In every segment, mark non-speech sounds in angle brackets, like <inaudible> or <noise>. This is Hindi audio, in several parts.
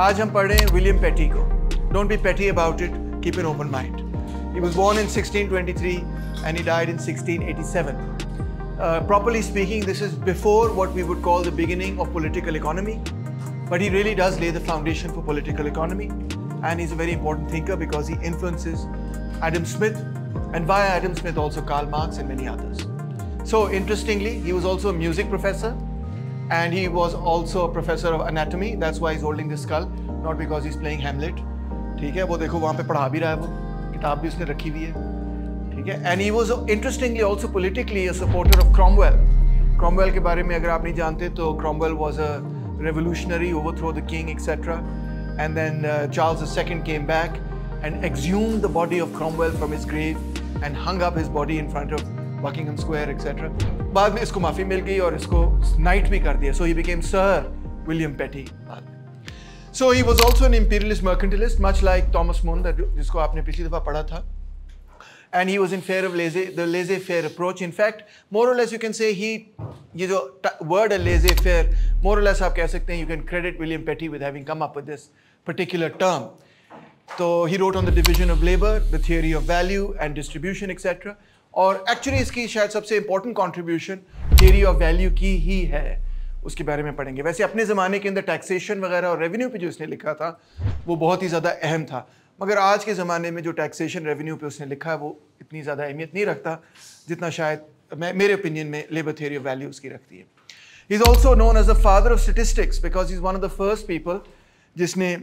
आज हम पढ़ रहे हैं विलियम पेटी को don't be petty about it keep an open He was born in 1623 and he died in 1687. Uh, properly speaking, this is before what we would call the beginning of political economy, but he really does lay the foundation for political economy. And he's a very important thinker because he influences Adam Smith and via Adam Smith also Karl Marx and many others. So interestingly, he was also a music professor and he was also a professor of anatomy. That's why he's holding this skull, not because he's playing Hamlet. ठीक है वो देखो वहाँ पे पढ़ा भी रहा है वो किताब भी उसने रखी हुई है ठीक है and he was interestingly also politically supporter of Cromwell Cromwell के बारे में अगर आप नहीं जानते तो Cromwell was a revolutionary overthrow the king etcetera and then Charles the second came back and exhume the body of Cromwell from his grave and hung up his body in front of Buckingham square etcetera बाद में इसको माफ़ी मिल गई और इसको नाइट भी कर दिया so he became sir William Petty बाद में so he was also an imperialist mercantilist much like Thomas Mun जिसको आपने पिछली दफ़ा पढ़ा था and he was in favor of laissez, the laissez-faire approach. In fact, more or less you can say he, ये जो word है laissez-faire, more or less आप कह सकते हैं you can credit William Petty with having come up with this particular term. So he wrote on the division of labor, the theory of value and distribution, etc. और एक्चुअली इसकी शायद सबसे important contribution theory of value की ही है उसके बारे में पढ़ेंगे वैसे अपने ज़माने के अंदर टैक्सेशन वगैरह और रेवेन्यू पे जो इसने लिखा था वो बहुत ही ज़्यादा अहम था मगर आज के ज़माने में जो टैक्सेशन रेवेन्यू पे उसने लिखा है वो इतनी ज़्यादा अहमियत नहीं रखता जितना शायद मैं मेरे ओपिनियन में लेबर थेरी ऑफ वैल्यू उसकी रखती है he is also known as the father of statistics because is one of the first people जिसने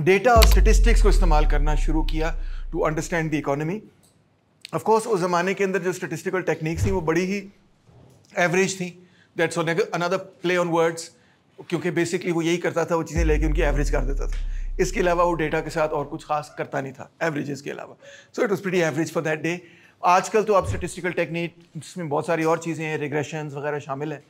डेटा और स्टेटिस्टिक्स को इस्तेमाल करना शुरू किया to understand the economy of course उस ज़माने के अंदर जो स्टेटिस्टिकल टेक्निक्स थी वो बड़ी ही एवरेज थी that's another play on words क्योंकि बेसिकली वो यही करता था वो चीज़ें लेके उनकी एवरेज कर देता था इसके अलावा वो डेटा के साथ और कुछ खास करता नहीं था एवरेजेस के अलावा so it was pre average for that day आजकल तो अब स्टेटिस्टिकल टेक्निक्स में बहुत सारी और चीज़ें हैं रिग्रेशन वगैरह शामिल हैं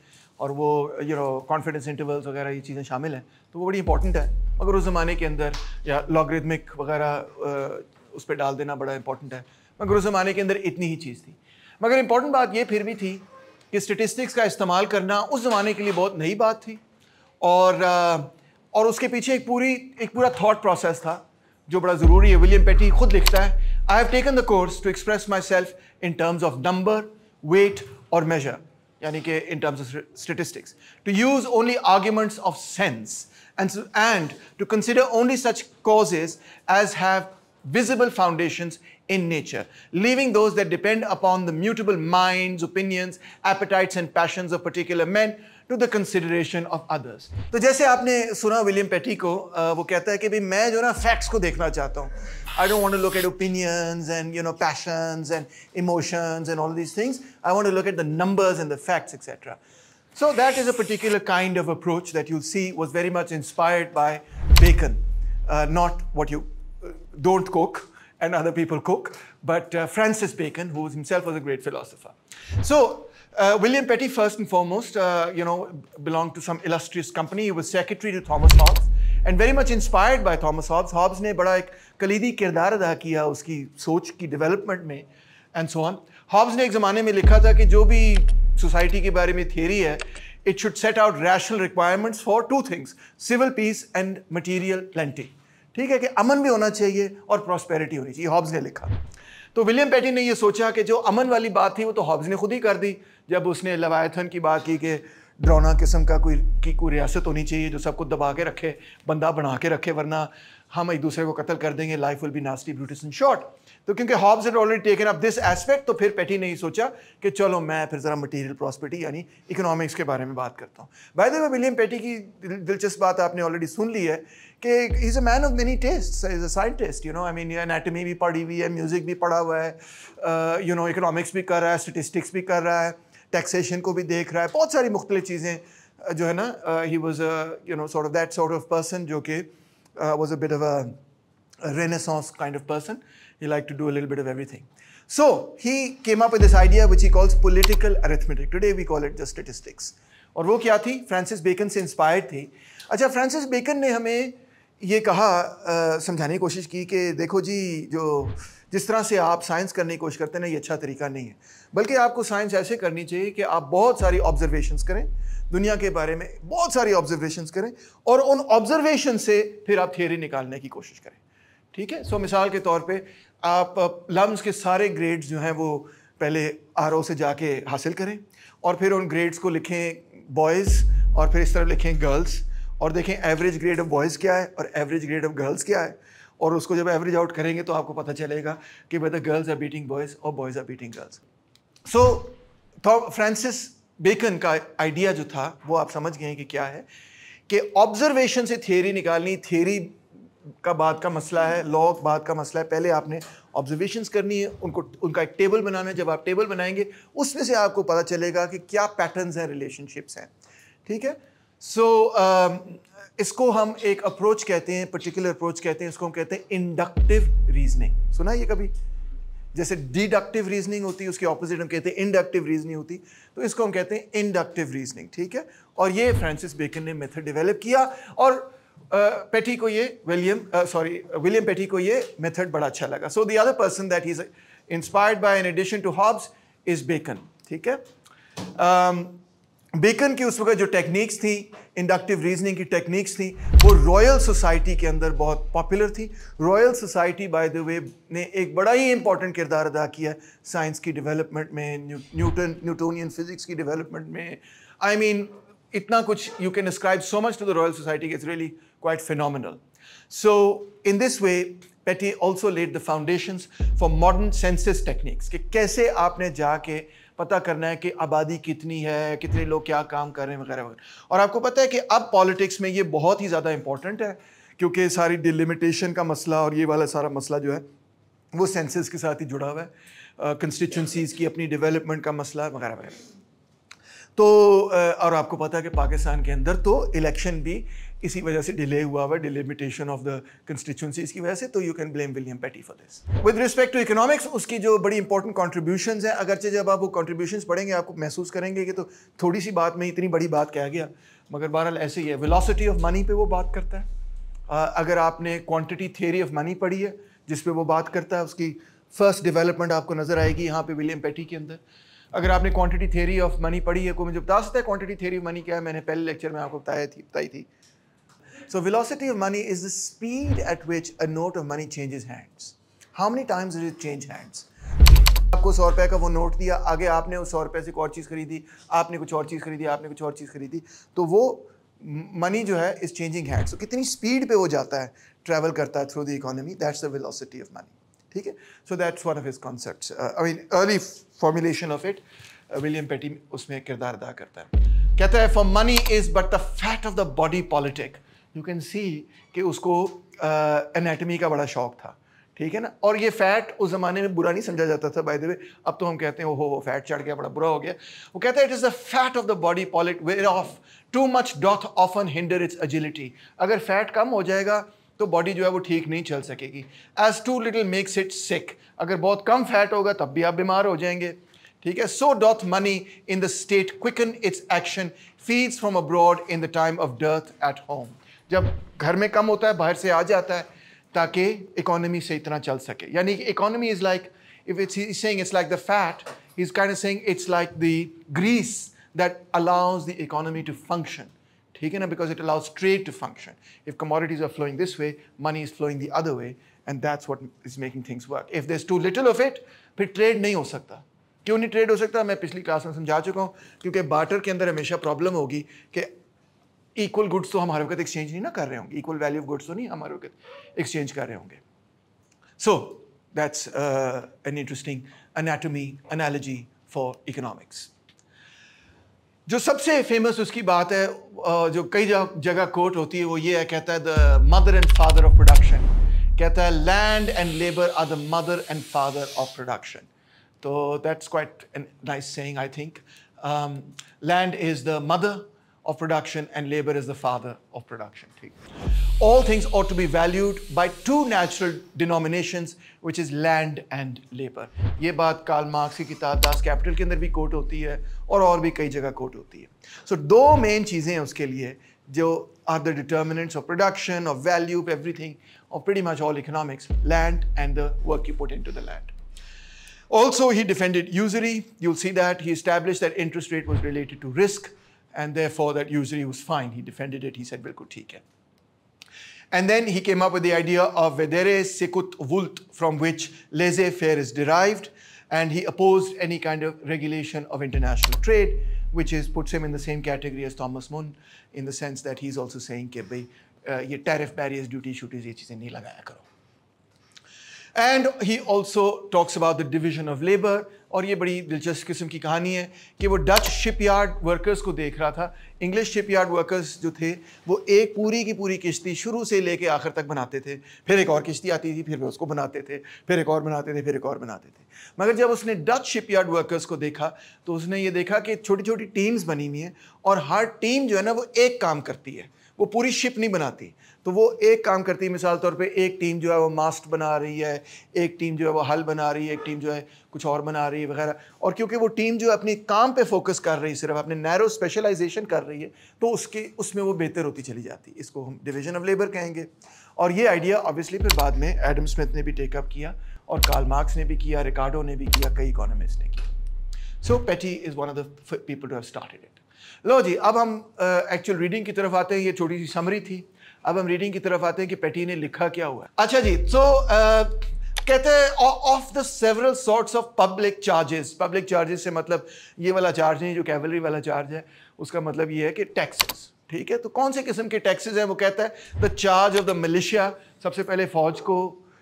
और वो यू नो कॉन्फिडेंस इंटरवल्स वगैरह ये चीज़ें शामिल हैं तो वो बड़ी इंपॉर्टेंट है मगर उस ज़माने के अंदर या लॉग्रिदमिक वगैरह उस पर डाल देना बड़ा इंपॉर्टेंट है मगर उस ज़माने के अंदर इतनी ही चीज़ थी मगर इंपॉर्टेंट बात यह फिर भी थी कि स्टेटिस्टिक्स का इस्तेमाल करना उस ज़माने के लिए बहुत नई बात थी और और उसके पीछे एक पूरी एक पूरा थाट प्रोसेस था जो बड़ा ज़रूरी है विलियम पेटी खुद लिखता है I have taken the course to express myself in terms of number weight और मेजर यानी कि in terms of statistics to use only arguments of sense and to consider only such causes as as visible foundations in nature, leaving those that depend upon the mutable minds, opinions, appetites and passions of particular men to the consideration of तो जैसे आपने सुना विलियम पेटी को आ, वो कहता है कि भाई मैं जो ना फैक्ट्स को देखना चाहता हूँ I don't want to look at opinions and you know passions and emotions and all these things I want to look at So that is a particular kind of approach that you'll see was very much inspired by Bacon, uh, not what you don't cook and other people cook, but uh, Francis Bacon, who himself was a great philosopher. So uh, William Petty, first and foremost, uh, you know, belonged to some illustrious company. He was secretary to Thomas Hobbes and very much inspired by Thomas Hobbes. Hobbes nee bada ek कलीदी किरदार अदा किया uski soch ki development में and so on. Hobbes ne ek zamane में likha tha ki jo bhi society के बारे mein theory hai, it should set out rational requirements for two things civil peace and material plenty. ठीक है कि अमन भी होना चाहिए और प्रॉस्पेरिटी होनी चाहिए हॉब्स ने लिखा तो विलियम पैटी ने ये सोचा कि जो अमन वाली बात थी वो तो हॉब्स ने खुद ही कर दी जब उसने लवायथन की बात की कि ड्रोना किस्म का कोई की कोई रियासत होनी चाहिए जो सबको दबा के रखे बंदा बना के रखे वरना हम एक दूसरे को कत्ल कर देंगे life will be nasty brutish in short तो क्योंकि Hobbes had already taken up this aspect तो फिर पेटी ने ही सोचा कि चलो मैं फिर ज़रा मटेरियल प्रॉस्पेटी यानी इकोनॉमिक्स के बारे में बात करता हूँ बाय द वे विलियम पेटी की दिलचस्प बात आपने ऑलरेडी सुन ली है कि is a man of many taste is a scientist you know I mean anatomy भी पढ़ी हुई है म्यूज़िक भी पढ़ा हुआ है यू नो इकोनॉमिक्स भी कर रहा है स्टेटिस्टिक्स भी कर रहा है टैक्सेशन को भी देख रहा है बहुत सारी मुख्तलि चीज़ें uh, जो है ना he was you know sort of that sort of person जो कि was a bit of a renaissance kind of person He liked to do a little bit of everything. So he came up with this idea which he calls political arithmetic. Today we call it just statistics. और वो क्या थी फ्रांसिस बेकन से इंस्पायर्ड थी अच्छा फ्रांसिस बेकन ने हमें ये कहा समझाने की कोशिश की कि देखो जी जो जिस तरह से आप साइंस करने की कोशिश करते हैं ना ये अच्छा तरीका नहीं है बल्कि आपको साइंस ऐसे करनी चाहिए कि आप बहुत सारी ऑब्जर्वेशंस करें दुनिया के बारे में बहुत सारी ऑब्जर्वेशंस करें और उन ऑब्जर्वेशन से फिर आप थियोरी निकालने की कोशिश करें ठीक है सो मिसाल के तौर पे आप लम्स के सारे ग्रेड्स जो हैं वो पहले आर से जाके हासिल करें और फिर उन ग्रेड्स को लिखें बॉयज़ और फिर इस तरफ लिखें गर्ल्स और देखें एवरेज ग्रेड ऑफ बॉयज़ क्या है और एवरेज ग्रेड ऑफ गर्ल्स क्या है और उसको जब एवरेज आउट करेंगे तो आपको पता चलेगा कि whether girls are beating boys और boys are beating girls so Francis Bacon का आइडिया जो था वो आप समझ गए कि क्या है कि ऑब्जर्वेशन से थ्योरी निकालनी थ्योरी का बात का मसला है लॉ बात का मसला है पहले आपने ऑब्जर्वेशन करनी है उनको उनका एक टेबल बनाना है जब आप टेबल बनाएंगे उसमें से आपको पता चलेगा कि क्या पैटर्न्स हैं रिलेशनशिप्स हैं ठीक है सो so, uh, इसको हम एक अप्रोच कहते हैं पर्टिकुलर अप्रोच कहते हैं इसको हम कहते हैं इंडक्टिव रीजनिंग सुना ये कभी जैसे डिडक्टिव रीजनिंग होती है उसके ऑपोजिट हम कहते हैं इंडक्टिव रीजनिंग होती तो इसको हम कहते हैं इंडक्टिव रीजनिंग ठीक है और ये फ्रांसिस बेकन ने मेथड डेवलप किया और पेटी uh, को ये विलियम सॉरी विलियम पेटी को ये मेथड बड़ा अच्छा लगा so the other person that is inspired by in addition to Hobbes is Bacon ठीक है बेकन um, की उस वक्त जो टेक्निक्स थी इंडक्टिव रीजनिंग की टेक्निक्स थी वो रॉयल सोसाइटी के अंदर बहुत पॉपुलर थी Royal Society by the way ने एक बड़ा ही इंपॉर्टेंट किरदार अदा किया साइंस की डेवलपमेंट में न्यूटन न्यूटोनियन फिजिक्स की डेवलपमेंट में आई I मीन mean, इतना कुछ you can describe so much to the Royal Society is really quite phenomenal so in this way Petty also laid the foundation for modern census techniques कि कैसे आपने जाके पता करना है कि आबादी कितनी है कितने लोग क्या काम कर रहे हैं वगैरह वगैरह और आपको पता है कि अब पॉलिटिक्स में ये बहुत ही ज़्यादा इंपॉर्टेंट है क्योंकि सारी डिलिमिटेशन का मसला और ये वाला सारा मसला जो है वो सेंसिस के साथ ही जुड़ा हुआ है कंस्टिट्यूंसीज़ uh, की अपनी डेवलपमेंट का मसला वगैरह वगैरह तो और आपको पता है कि पाकिस्तान के अंदर तो इलेक्शन भी इसी वजह से डिले हुआ हुआ डिलिमिटेशन ऑफ द कंस्टिट्यूंसीज की वजह से तो you can blame William Petty for this with respect to economics उसकी जो बड़ी इंपॉर्टेंट कॉन्ट्रीब्यूशन है अगरचे जब आप वो कॉन्ट्रीब्यूशन पढ़ेंगे आपको महसूस करेंगे कि तो थोड़ी सी बात में इतनी बड़ी बात कह गया मगर बहरहाल ऐसे ही है विलासिटी ऑफ मनी पे वो बात करता है अगर आपने क्वान्टिटी थियरी ऑफ मनी पढ़ी है जिस पर वो बात करता है उसकी फर्स्ट डिवेलपमेंट आपको नज़र आएगी यहाँ पे विलियम पैटी के अंदर अगर आपने क्वांटिटी थ्योरी ऑफ मनी पढ़ी है कोई मुझे बता सकता है क्वांटिटी थ्योरी ऑफ मनी क्या है मैंने पहले लेक्चर में आपको बताया थी बताई थी so velocity of money is the speed at which a note of money changes hands how many times is it change hands आपको सौ रुपए का वो नोट दिया आगे आपने उस सौ रुपए से और चीज़ खरीदी आपने कुछ और चीज़ खरीदी आपने कुछ और चीज़ खरीदी तो वो मनी जो है इज चेंजिंग हैंड्स सो कितनी स्पीड पे वो जाता है ट्रैवल करता है through the economy that's the velocity of money ठीक है so that's one of his concept I mean early formulation of it William Petty उसमें किरदार अदा करता है कहता है for money is but the fat of the body politic you can see कि उसको एनाटमी uh, का बड़ा शौक था ठीक है ना और ये फैट उस ज़माने में बुरा नहीं समझा जाता था बाय द वे अब तो हम कहते हैं ओहो फैट चढ़ गया बड़ा बुरा हो गया वो कहता है it is the fat of the body politic whereof too much doth often hinder its agility अगर फैट कम हो जाएगा तो बॉडी जो है वो ठीक नहीं चल सकेगी as too little makes it sick अगर बहुत कम फैट होगा तब भी आप बीमार हो जाएंगे ठीक है so doth money in the state quicken its action feeds from abroad in the time of dearth at home जब घर में कम होता है बाहर से आ जाता है ताकि इकोनॉमी से इतना चल सके यानी economy is like if it's he's saying it's like the fat, he's saying it's like the grease that allows the economy to function ठीक है ना because it allows trade to function if commodities are flowing this way money is flowing the other way and that's what is making things work if there's too little of it फिर trade नहीं हो सकता क्यों नहीं ट्रेड हो सकता मैं पिछली क्लास में समझा चुका हूँ क्योंकि बार्टर के अंदर हमेशा प्रॉब्लम होगी कि इक्वल गुड्स तो हमारे वक्त एक्सचेंज नहीं ना कर रहे होंगे इक्वल वैल्यू ऑफ गुड्स तो नहीं हमारे वक्त एक्सचेंज कर रहे होंगे so that's an interesting anatomy analogy for economics जो सबसे फेमस उसकी बात है जो कई जगह कोट होती है वो ये है कहता है the mother and father of production कहता है land and labour are the mother and father of production तो that's quite nice saying I think land is the mother of production and labor is the father of production. All things ought to be valued by two natural denominations which is land and labor. ये बात कार्ल की किताब दास कैपिटल के अंदर भी कोट होती है और और भी कई जगह कोट होती है so, दो main चीज़ें हैं उसके लिए जो are of determinants of production of value everything of pretty much all economics land the the work Also, he defended usury. You'll see that. He established that interest rate was related to risk and therefore that usury was fine. He defended it. He said, Bilkul theek And then he came up with the idea of vedere sekut vult, from which laissez-faire is derived, and he opposed any kind of regulation of international trade, which is puts him in the same category as Thomas Mun, in the sense that he's also saying, ke uh, ye tariff barriers, duty, shooties, ye cheezein nahi lagaya karo. And he also talks about the division of labour और ये बड़ी दिलचस्प किस्म की कहानी है कि वो डच शिपयार्ड वर्कर्स को देख रहा था इंग्लिश शिपयार्ड वर्कर्स जो थे वो एक पूरी की पूरी किश्ती शुरू से लेके आखिर तक बनाते थे फिर एक और किश्ती आती थी फिर वो उसको बनाते थे फिर एक और बनाते थे फिर एक और बनाते थे मगर जब उसने डच शिपयार्ड वर्कर्स को देखा तो उसने ये देखा कि छोटी छोटी टीम्स बनी हुई हैं और हर टीम जो है ना वो एक काम करती है वो पूरी शिप नहीं बनाती तो वो एक काम करती है मिसाल तौर पे एक टीम जो है वो मास्ट बना रही है एक टीम जो है वो हल बना रही है एक टीम जो है कुछ और बना रही है वगैरह और क्योंकि वो टीम जो है अपने काम पे फोकस कर रही है सिर्फ अपने नैरो स्पेशलाइजेशन कर रही है तो उसके उसमें वो बेहतर होती चली जाती है इसको हम डिवीजन ऑफ लेबर कहेंगे और ये आइडिया ऑब्वियसली फिर बाद में एडम स्मिथ ने भी टेकअप किया और कार्ल मार्क्स ने भी किया रिकार्डो ने भी किया कई इकोनॉमिस्ट ने किया so Petty is one of the people to have started it लो जी अब हम एक्चुअल uh, रीडिंग की तरफ आते हैं ये छोटी सी समरी थी अब हम रीडिंग की तरफ आते हैं कि पेटी ने लिखा क्या हुआ अच्छा जी सो uh, कहते हैं of the several sorts of public charges public charges से मतलब ये वाला चार्ज नहीं जो कैवलरी वाला चार्ज है उसका मतलब ये है कि टैक्सेस ठीक है तो कौन से किस्म के टैक्सेस हैं वो कहता है the charge of the militia सबसे पहले फौज को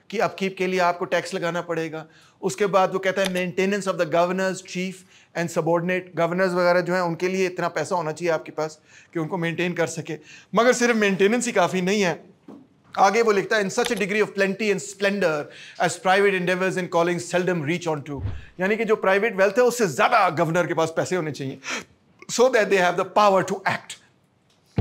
कि अपकीप के लिए आपको टैक्स लगाना पड़ेगा उसके बाद वो कहता है maintenance of the governors chief and subordinate governors वगैरह जो हैं उनके लिए इतना पैसा होना चाहिए आपके पास कि उनको मेंटेन कर सके मगर सिर्फ मेंटेनेंस ही काफ़ी नहीं है आगे वो लिखता है in such degree of plenty and splendour as private endeavours in calling seldom reach on to यानी कि जो प्राइवेट वेल्थ है उससे ज़्यादा गवर्नर के पास पैसे होने चाहिए so that they have the power to act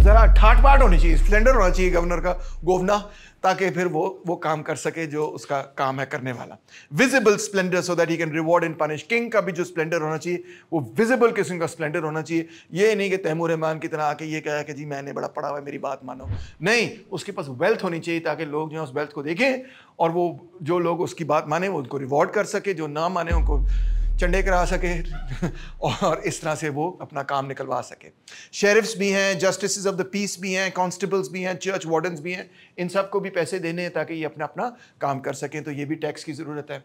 ज़रा ठाट बाट होनी चाहिए स्प्लेंडर होना चाहिए गवर्नर का गोवना ताकि फिर वो वो काम कर सके जो उसका काम है करने वाला visible splendour so that he can reward in punish king का भी जो स्प्लेंडर होना चाहिए वो विजिबल किस्म का स्प्लेंडर होना चाहिए ये नहीं कि तैमूर रहमान की तरह आके ये कहा कि जी मैंने बड़ा पढ़ा हुआ है मेरी बात मानो नहीं उसके पास वेल्थ होनी चाहिए ताकि लोग जो है उस वेल्थ को देखें और वो जो लोग उसकी बात माने वो उनको रिवॉर्ड कर सके जो ना माने उनको चंडे करा सके <laughs> और इस तरह से वो अपना काम निकलवा सके शेरिफ्स भी हैं जस्टिस ऑफ द पीस भी हैं कॉन्स्टेबल्स भी हैं चर्च वार्डन्स भी हैं इन सब को भी पैसे देने हैं ताकि ये अपना अपना काम कर सकें तो ये भी टैक्स की ज़रूरत है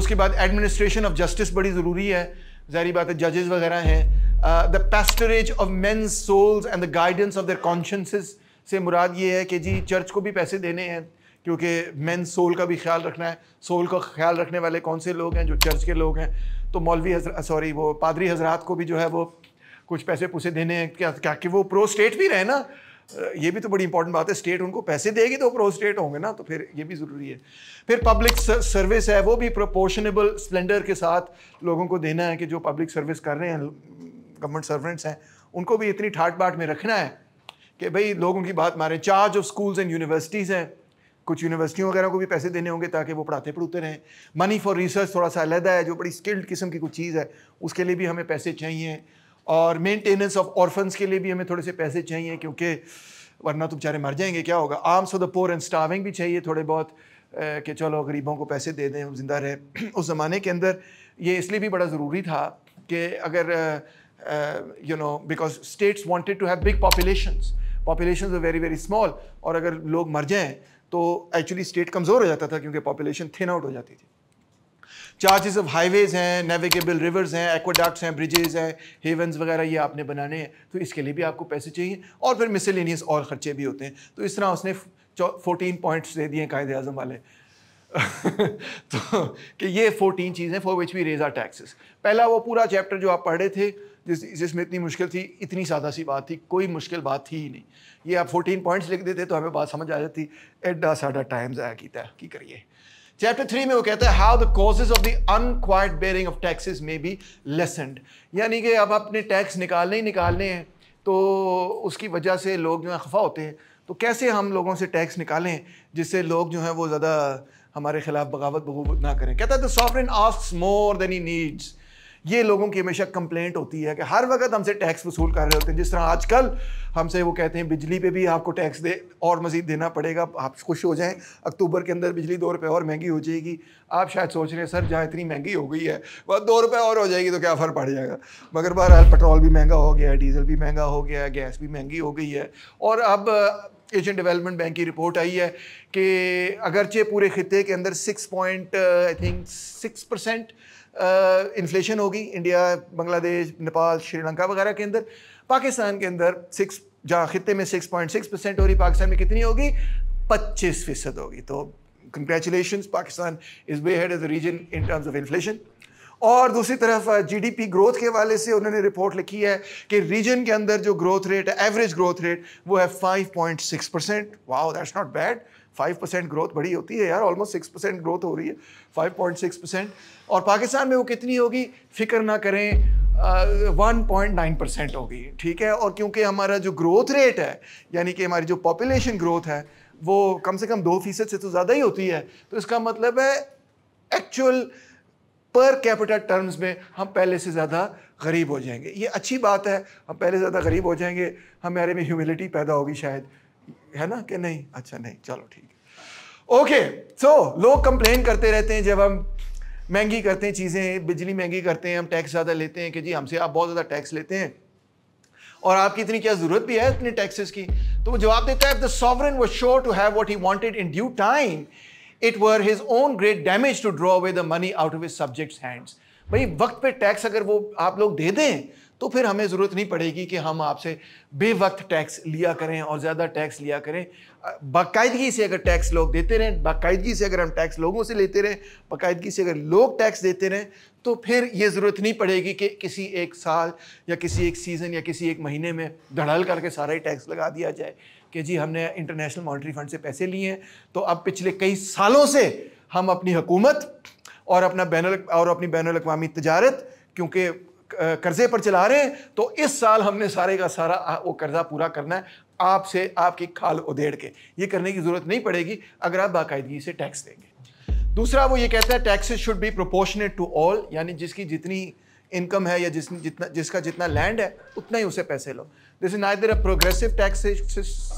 उसके बाद एडमिनिस्ट्रेशन ऑफ जस्टिस बड़ी ज़रूरी है जहरी बात है जजेस वगैरह हैं the pastorage of man souls and the guidance of their consciences से मुराद ये है कि जी चर्च को भी पैसे देने हैं क्योंकि मैन सोल का भी ख्याल रखना है सोल का ख्याल रखने वाले कौन से लोग हैं जो चर्च के लोग हैं तो मौलवी सॉरी वो पादरी हजरात को भी जो है वो कुछ पैसे पुसे देने हैं क्या क्या कि वो प्रो स्टेट भी रहे ना ये भी तो बड़ी इंपॉर्टेंट बात है स्टेट उनको पैसे देगी तो प्रो स्टेट होंगे ना तो फिर ये भी ज़रूरी है फिर पब्लिक सर्विस है वो भी प्रोपोर्शनेबल स्प्लेंडर के साथ लोगों को देना है कि जो पब्लिक सर्विस कर रहे हैं गवर्नमेंट सर्वेंट्स हैं उनको भी इतनी ठाट बाट में रखना है कि भाई लोगों की बात मारें charge of schools and universities हैं कुछ यूनिवर्सिटियों वगैरह को भी पैसे देने होंगे ताकि वो पढ़ाते पढ़ते रहें मनी फॉर रिसर्च थोड़ा सा अलहदा है जो बड़ी स्किल्ड किस्म की कुछ चीज़ है उसके लिए भी हमें पैसे चाहिए और मेंटेनेंस ऑफ ऑर्फन्स के लिए भी हमें थोड़े से पैसे चाहिए क्योंकि वरना तो बेचारे मर जाएंगे क्या होगा arms of the poor and starving भी चाहिए थोड़े बहुत कि चलो गरीबों को पैसे दे दें हम जिंदा रहें <clears throat> उस ज़माने के अंदर ये इसलिए भी बड़ा ज़रूरी था कि अगर you know because states wanted to have big population population very very small और अगर लोग मर जाएँ तो एक्चुअली स्टेट कमज़ोर हो जाता था क्योंकि पॉपुलेशन थिन आउट हो जाती थी चार्जेस ऑफ हाईवेज़ हैं नेविगेबल रिवर्स हैं एक्वाडक्ट्स हैं ब्रिजेज़ हैं हेवंस वगैरह ये आपने बनाने हैं तो इसके लिए भी आपको पैसे चाहिए और फिर मिसलिनियस और ख़र्चे भी होते हैं तो इस तरह उसने फोर्टीन पॉइंट्स दे दिए कायद अजम वाले <laughs> तो कि ये फोटीन चीज़ें for which we raise are taxes पहला वो पूरा चैप्टर जो आप पढ़े थे जिस जिसमें इतनी मुश्किल थी इतनी सादा सी बात थी कोई मुश्किल बात थी ही नहीं ये आप 14 पॉइंट्स लिख देते तो हमें बात समझ आ जाती एडा साडा टाइम ज़ाया किया की करिए चैप्टर थ्री में वो कहता है how the causes of the unquiet bearing of taxes में बी लेसेंड यानी कि अब अपने टैक्स निकालने ही निकालने हैं तो उसकी वजह से लोग जो है खफा होते हैं तो कैसे हम लोगों से टैक्स निकालें जिससे लोग जो हैं वो ज़्यादा हमारे खिलाफ बगावत बगूवत ना करें कहता है the and ask more than he needs ये लोगों की हमेशा कंप्लेंट होती है कि हर वक्त हमसे टैक्स वसूल कर रहे होते हैं जिस तरह आजकल हमसे वो कहते हैं बिजली पे भी आपको टैक्स दे और मज़ीद देना पड़ेगा आप खुश हो जाएं अक्टूबर के अंदर बिजली दो रुपये और महंगी हो जाएगी आप शायद सोच रहे हैं सर जहाँ इतनी महंगी हो गई है वह दो रुपये और हो जाएगी तो क्या फ़र्क पड़ जाएगा मगर बहरहाल पेट्रोल भी महंगा हो गया है डीजल भी महंगा हो गया है गैस भी महंगी हो गई है और अब एशियन डेवलपमेंट बैंक की रिपोर्ट आई है कि अगरचे पूरे खत्े के अंदर six point I think six percent inflation होगी इंडिया बांग्लादेश नेपाल श्रीलंका वगैरह के अंदर पाकिस्तान के अंदर सिक्स जहाँ खत्े में सिक्स पॉइंट सिक्स परसेंट हो रही पाकिस्तान में कितनी होगी पच्चीस फीसद होगी तो congratulation Pakistan is by head as a region in terms of inflation और दूसरी तरफ जीडीपी ग्रोथ के हवाले से उन्होंने रिपोर्ट लिखी है कि रीजन के अंदर जो ग्रोथ रेट है एवरेज ग्रोथ रेट वो है 5.6 percent wow that's not bad five percent growth बड़ी होती है यार ऑलमोस्ट सिक्स परसेंट ग्रोथ हो रही है फाइव पॉइंट सिक्स परसेंट और पाकिस्तान में वो कितनी होगी फिक्र ना करें वन पॉइंट नाइन परसेंट होगी ठीक है और क्योंकि हमारा जो ग्रोथ रेट है यानी कि हमारी जो पॉपुलेशन ग्रोथ है वो कम से कम दो फीसद से तो ज़्यादा ही होती है तो इसका मतलब है एक्चुअल पर कैपिटल टर्म्स में हम पहले से ज़्यादा गरीब हो जाएंगे ये अच्छी बात है हम पहले से ज़्यादा गरीब हो जाएंगे हमारे में ह्यूमिलिटी पैदा होगी शायद है ना कि नहीं अच्छा नहीं चलो ठीक है ओके सो लोग कंप्लेन करते रहते हैं जब हम महंगी करते हैं चीज़ें बिजली महंगी करते हैं हम टैक्स ज़्यादा लेते हैं कि जी हमसे आप बहुत ज़्यादा टैक्स लेते हैं और आपकी इतनी क्या ज़रूरत भी है इतने टैक्सेस की तो वो जवाब देता है the sovereign was sure to have what he wanted in due time it were his own great damage to draw away the money out of his subjects hands भाई वक्त पे टैक्स अगर वो आप लोग दे दें तो फिर हमें ज़रूरत नहीं पड़ेगी कि हम आपसे बेवक्त टैक्स लिया करें और ज़्यादा टैक्स लिया करें बाकायदगी से अगर टैक्स लोग देते रहें बाकायदगी से अगर हम टैक्स लोगों से लेते रहें बाकायदगी से अगर लोग टैक्स देते रहें तो फिर ये ज़रूरत नहीं पड़ेगी कि किसी एक साल या किसी एक सीज़न या किसी एक महीने में धड़ल करके सारा ही टैक्स लगा दिया जाए कि जी हमने इंटरनेशनल मॉनिटरी फंड से पैसे लिए हैं तो अब पिछले कई सालों से हम अपनी हुकूमत और अपना बैन और अपनी बैन अवी तजारत क्योंकि कर्जे पर चला रहे हैं तो इस साल हमने सारे का सारा वो कर्जा पूरा करना है आपसे आपकी खाल उधेड़ के ये करने की जरूरत नहीं पड़ेगी अगर आप बाकायदगी से टैक्स देंगे दूसरा वो ये कहता है taxes should be proportionate to all यानी जिसकी जितनी इनकम है या जिस जितना जिसका जितना लैंड है उतना ही उसे पैसे लो this is neither a progressive tax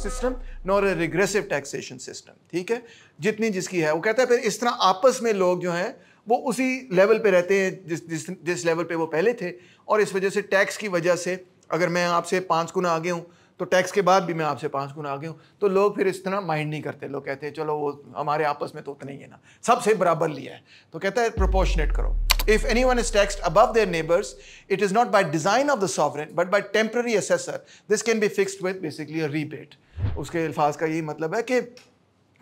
system nor a regressive taxation system ठीक है जितनी जिसकी है वो कहता है फिर इस तरह आपस में लोग जो हैं वो उसी लेवल पे रहते हैं जिस जिस जिस लेवल पे वो पहले थे और इस वजह से टैक्स की वजह से अगर मैं आपसे पाँच गुना आगे हूँ तो टैक्स के बाद भी मैं आपसे पाँच गुना आगे हूँ तो लोग फिर इस तरह माइंड नहीं करते लोग कहते हैं चलो वो हमारे आपस में तो उतना ही है ना सबसे बराबर लिया है तो कहता है प्रोपोर्शनेट करो if anyone is tax above their neighbours it is not by design of the sovereign but by temporary assessor this can be fixed with basically a rebate उसके अल्फाज का यही मतलब है कि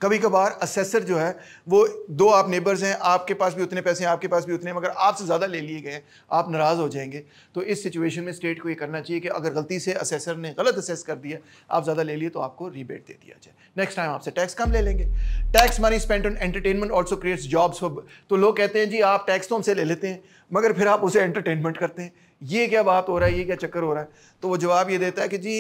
कभी कभार असेसर जो है वो दो आप नेबर्स हैं आपके पास भी उतने पैसे हैं आपके पास भी उतने मगर आपसे ज़्यादा ले लिए गए आप नाराज़ हो जाएंगे तो इस सिचुएशन में स्टेट को ये करना चाहिए कि अगर गलती से असेसर ने गलत असेस कर दिया आप ज़्यादा ले लिए तो आपको रिबेट दे दिया जाए नेक्स्ट टाइम आपसे टैक्स कम ले लेंगे tax money spent on entertainment also creates jobs तो लोग कहते हैं जी आप टैक्स तो हमसे ले लेते हैं मगर फिर आप उसे एंटरटेनमेंट करते हैं ये क्या बात हो रहा है ये क्या चक्कर हो रहा है तो वो जवाब ये देता है कि जी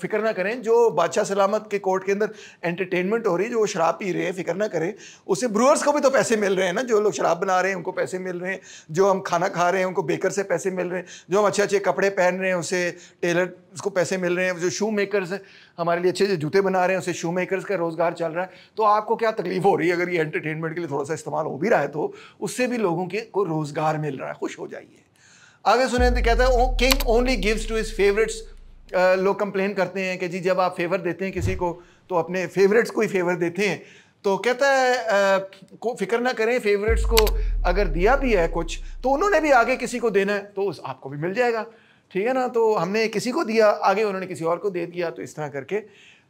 फिक्र ना करें जो बादशाह सलामत के कोर्ट के अंदर एंटरटेनमेंट हो रही है जो वो शराब पी रहे हैं फिक्र ना करें उसे ब्रूअर्स को भी तो पैसे मिल रहे हैं ना जो लोग शराब बना रहे हैं उनको पैसे मिल रहे हैं जो हम खाना खा रहे हैं उनको बेकर से पैसे मिल रहे हैं जो हम अच्छे अच्छे कपड़े पहन रहे हैं उसे टेलर उसको पैसे मिल रहे हैं जो शू मेकर्स हमारे लिए अच्छे अच्छे जूते बना रहे हैं उसे शू मेकर्स का रोज़गार चल रहा है तो आपको क्या तकलीफ हो रही है अगर ये एंटरटेनमेंट के लिए थोड़ा सा इस्तेमाल हो भी रहा है तो उससे भी लोगों के को रोज़गार मिल रहा है खुश हो जाइए आगे सुने तो कहता है king only gives to his favourites लोग कंप्लेन करते हैं कि जी जब आप फेवर देते हैं किसी को तो अपने फेवरेट्स को ही फेवर देते हैं तो कहता है आ, को फिक्र ना करें फेवरेट्स को अगर दिया भी है कुछ तो उन्होंने भी आगे किसी को देना है तो उस आपको भी मिल जाएगा ठीक है ना तो हमने किसी को दिया आगे उन्होंने किसी और को दे दिया तो इस तरह करके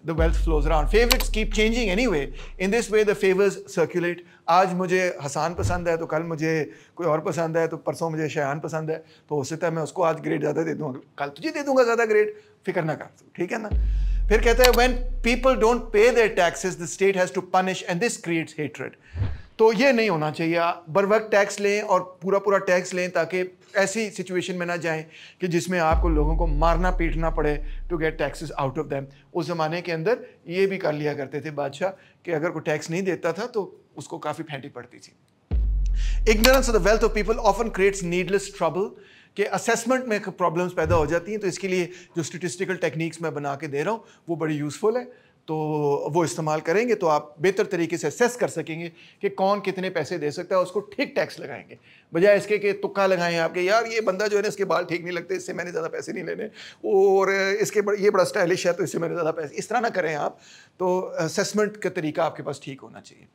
the wealth flows around favourites keep changing anyway in this way the favours circulate आज मुझे हसान पसंद है तो कल मुझे कोई और पसंद है तो परसों मुझे शयान पसंद है तो हो सकता है मैं उसको आज ग्रेड ज़्यादा दे दूँगा कल तुझे दे दूंगा ज़्यादा ग्रेड फिक्र ना कर ठीक है ना फिर कहते हैं when people don't pay their taxes the state has to punish and this creates hatred तो ये नहीं होना चाहिए बर वक्त टैक्स लें और पूरा पूरा टैक्स लें ताकि ऐसी सिचुएशन में ना जाएं कि जिसमें आपको लोगों को मारना पीटना पड़े to get taxes out of them उस ज़माने के अंदर ये भी कर लिया करते थे बादशाह कि अगर कोई टैक्स नहीं देता था तो उसको काफ़ी फेंटी पड़ती थी ignorance of the wealth of people often creates needless trouble के असेसमेंट में प्रॉब्लम्स पैदा हो जाती हैं तो इसके लिए जो स्टेटिस्टिकल टेक्निक्स मैं बना के दे रहा हूँ वो बड़ी यूज़फुल है तो वो इस्तेमाल करेंगे तो आप बेहतर तरीके से असेस कर सकेंगे कि कौन कितने पैसे दे सकता है उसको ठीक टैक्स लगाएंगे बजाय इसके कि तुक्का लगाएं आपके यार ये बंदा जो है ना इसके बाल ठीक नहीं लगते इससे मैंने ज़्यादा पैसे नहीं लेने और इसके बड़, ये बड़ा स्टाइलिश है तो इससे मैंने ज़्यादा पैसे इस तरह ना करें आप तो असेसमेंट का तरीका आपके पास ठीक होना चाहिए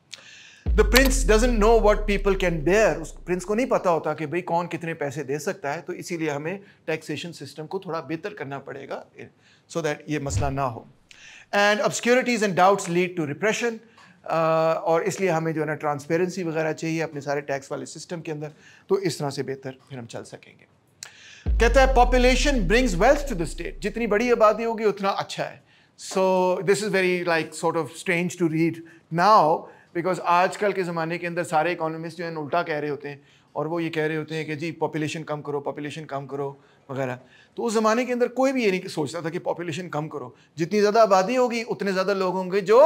the prince doesn't know what people can bear उस प्रिंस को नहीं पता होता कि भाई कौन कितने पैसे दे सकता है तो इसीलिए हमें टैक्सेशन सिस्टम को थोड़ा बेहतर करना पड़ेगा सो so दैट ये मसला ना हो and obscurities and doubts lead to repression और इसलिए हमें जो है ना ट्रांसपेरेंसी वगैरह चाहिए अपने सारे टैक्स वाले सिस्टम के अंदर तो इस तरह से बेहतर फिर हम चल सकेंगे कहता है population brings wealth to the state जितनी बड़ी आबादी होगी उतना अच्छा है so this is very like sort of strange to read now because आजकल के ज़माने के अंदर सारे इकोनॉमिस्ट जो है उल्टा कह रहे होते हैं और वो ये कह रहे होते हैं कि जी पॉपुलेशन कम करो पॉपुलेशन कम करो वगैरह तो उस ज़माने के अंदर कोई भी ये नहीं सोचता था कि पॉपुलेशन कम करो जितनी ज़्यादा आबादी होगी उतने ज़्यादा लोग होंगे जो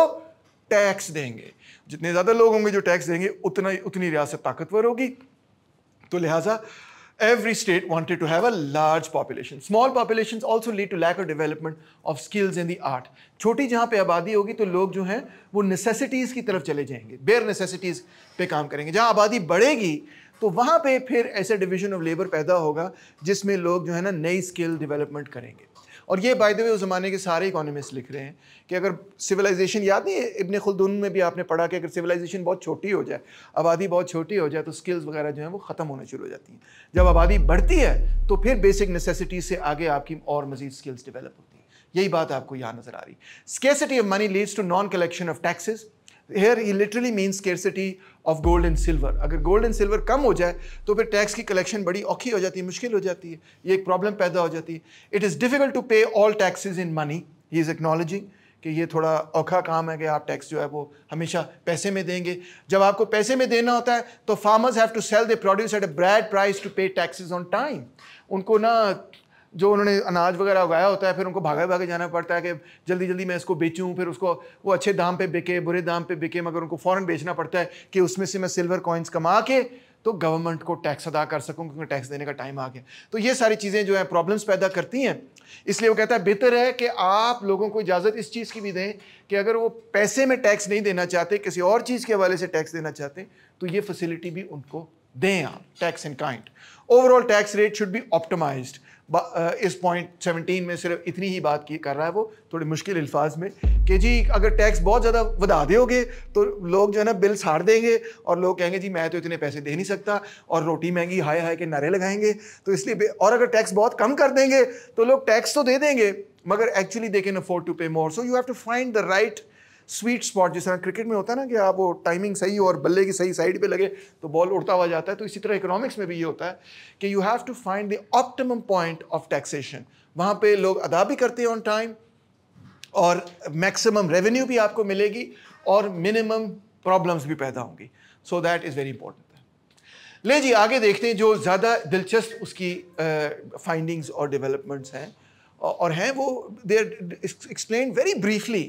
टैक्स देंगे जितने ज़्यादा लोग होंगे जो टैक्स देंगे उतना उतनी रियासत ताकतवर होगी तो लिहाजा every state wanted to have a large population small populations also lead to lack of development of skills in the art छोटी जहाँ पर आबादी होगी तो लोग जो हैं वो necessities की तरफ चले जाएंगे bare necessities पर काम करेंगे जहाँ आबादी बढ़ेगी तो वहाँ पे फिर ऐसे डिवीजन ऑफ लेबर पैदा होगा जिसमें लोग जो है ना नई स्किल डेवलपमेंट करेंगे और ये बाय द वे उस ज़माने के सारे इकोनॉमिस्ट लिख रहे हैं कि अगर सिविलाइजेशन याद नहीं इबन खुलदून में भी आपने पढ़ा कि अगर सिविलाइजेशन बहुत छोटी हो जाए आबादी बहुत छोटी हो जाए तो स्किल्स वगैरह जो है वो ख़त्म होना शुरू हो जाती हैं जब आबादी बढ़ती है तो फिर बेसिक नेसेसिटी से आगे आपकी और मज़ीद स्किल्स डेवलप होती हैं यही बात आपको यहाँ नज़र आ रही scarcity of money leads to non collection of taxes here he literally mean scarcity of gold and silver अगर गोल्ड एंड सिल्वर कम हो जाए तो फिर टैक्स की कलेक्शन बड़ी औखी हो जाती है मुश्किल हो जाती है ये एक प्रॉब्लम पैदा हो जाती है it is difficult to pay all taxes in money he is acknowledging कि ये थोड़ा औखा काम है कि आप टैक्स जो है वो हमेशा पैसे में देंगे जब आपको पैसे में देना होता है तो farmers have to sell the produce at a bad price to pay taxes on time उनको ना जो उन्होंने अनाज वगैरह उगाया होता है फिर उनको भागे भागे जाना पड़ता है कि जल्दी जल्दी मैं इसको बेचूं फिर उसको वो अच्छे दाम पे बिके बुरे दाम पे बिके मगर उनको फ़ौरन बेचना पड़ता है कि उसमें से मैं सिल्वर कॉइन्स कमा के तो गवर्नमेंट को टैक्स अदा कर सकूँ क्योंकि टैक्स देने का टाइम आ गया तो ये सारी चीज़ें जो है प्रॉब्लम्स पैदा करती हैं इसलिए वो कहता है बेहतर है कि आप लोगों को इजाज़त इस चीज़ की भी दें कि अगर वो पैसे में टैक्स नहीं देना चाहते किसी और चीज़ के हवाले से टैक्स देना चाहते तो ये फैसिलिटी भी उनको दें आप tax in kind overall tax rate should be optimised इस पॉइंट 17 में सिर्फ इतनी ही बात की कर रहा है वो थोड़े मुश्किल अल्फाज में कि जी अगर टैक्स बहुत ज़्यादा बढ़ा दोगे तो लोग जो है ना बिल साड़ देंगे और लोग कहेंगे जी मैं तो इतने पैसे दे नहीं सकता और रोटी महंगी हाय हाय के नारे लगाएंगे तो इसलिए और अगर टैक्स बहुत कम कर देंगे तो लोग टैक्स तो दे देंगे मगर actually they can afford to pay more so you have to find the right sweet spot जिस तरह क्रिकेट में होता है ना कि आप वो टाइमिंग सही हो और बल्ले की सही साइड पे लगे तो बॉल उड़ता हुआ जाता है तो इसी तरह इकोनॉमिक्स में भी ये होता है कि you have to find the optimum point of taxation वहाँ पे लोग अदा भी करते हैं ऑन टाइम और मैक्सिमम रेवेन्यू भी आपको मिलेगी और मिनिमम प्रॉब्लम्स भी पैदा होंगी so that is very important ले जी आगे देखते हैं जो ज़्यादा दिलचस्प उसकी फाइंडिंग्स uh, और डेवलपमेंट्स हैं और हैं वो देर एक्सप्लेन वेरी ब्रीफली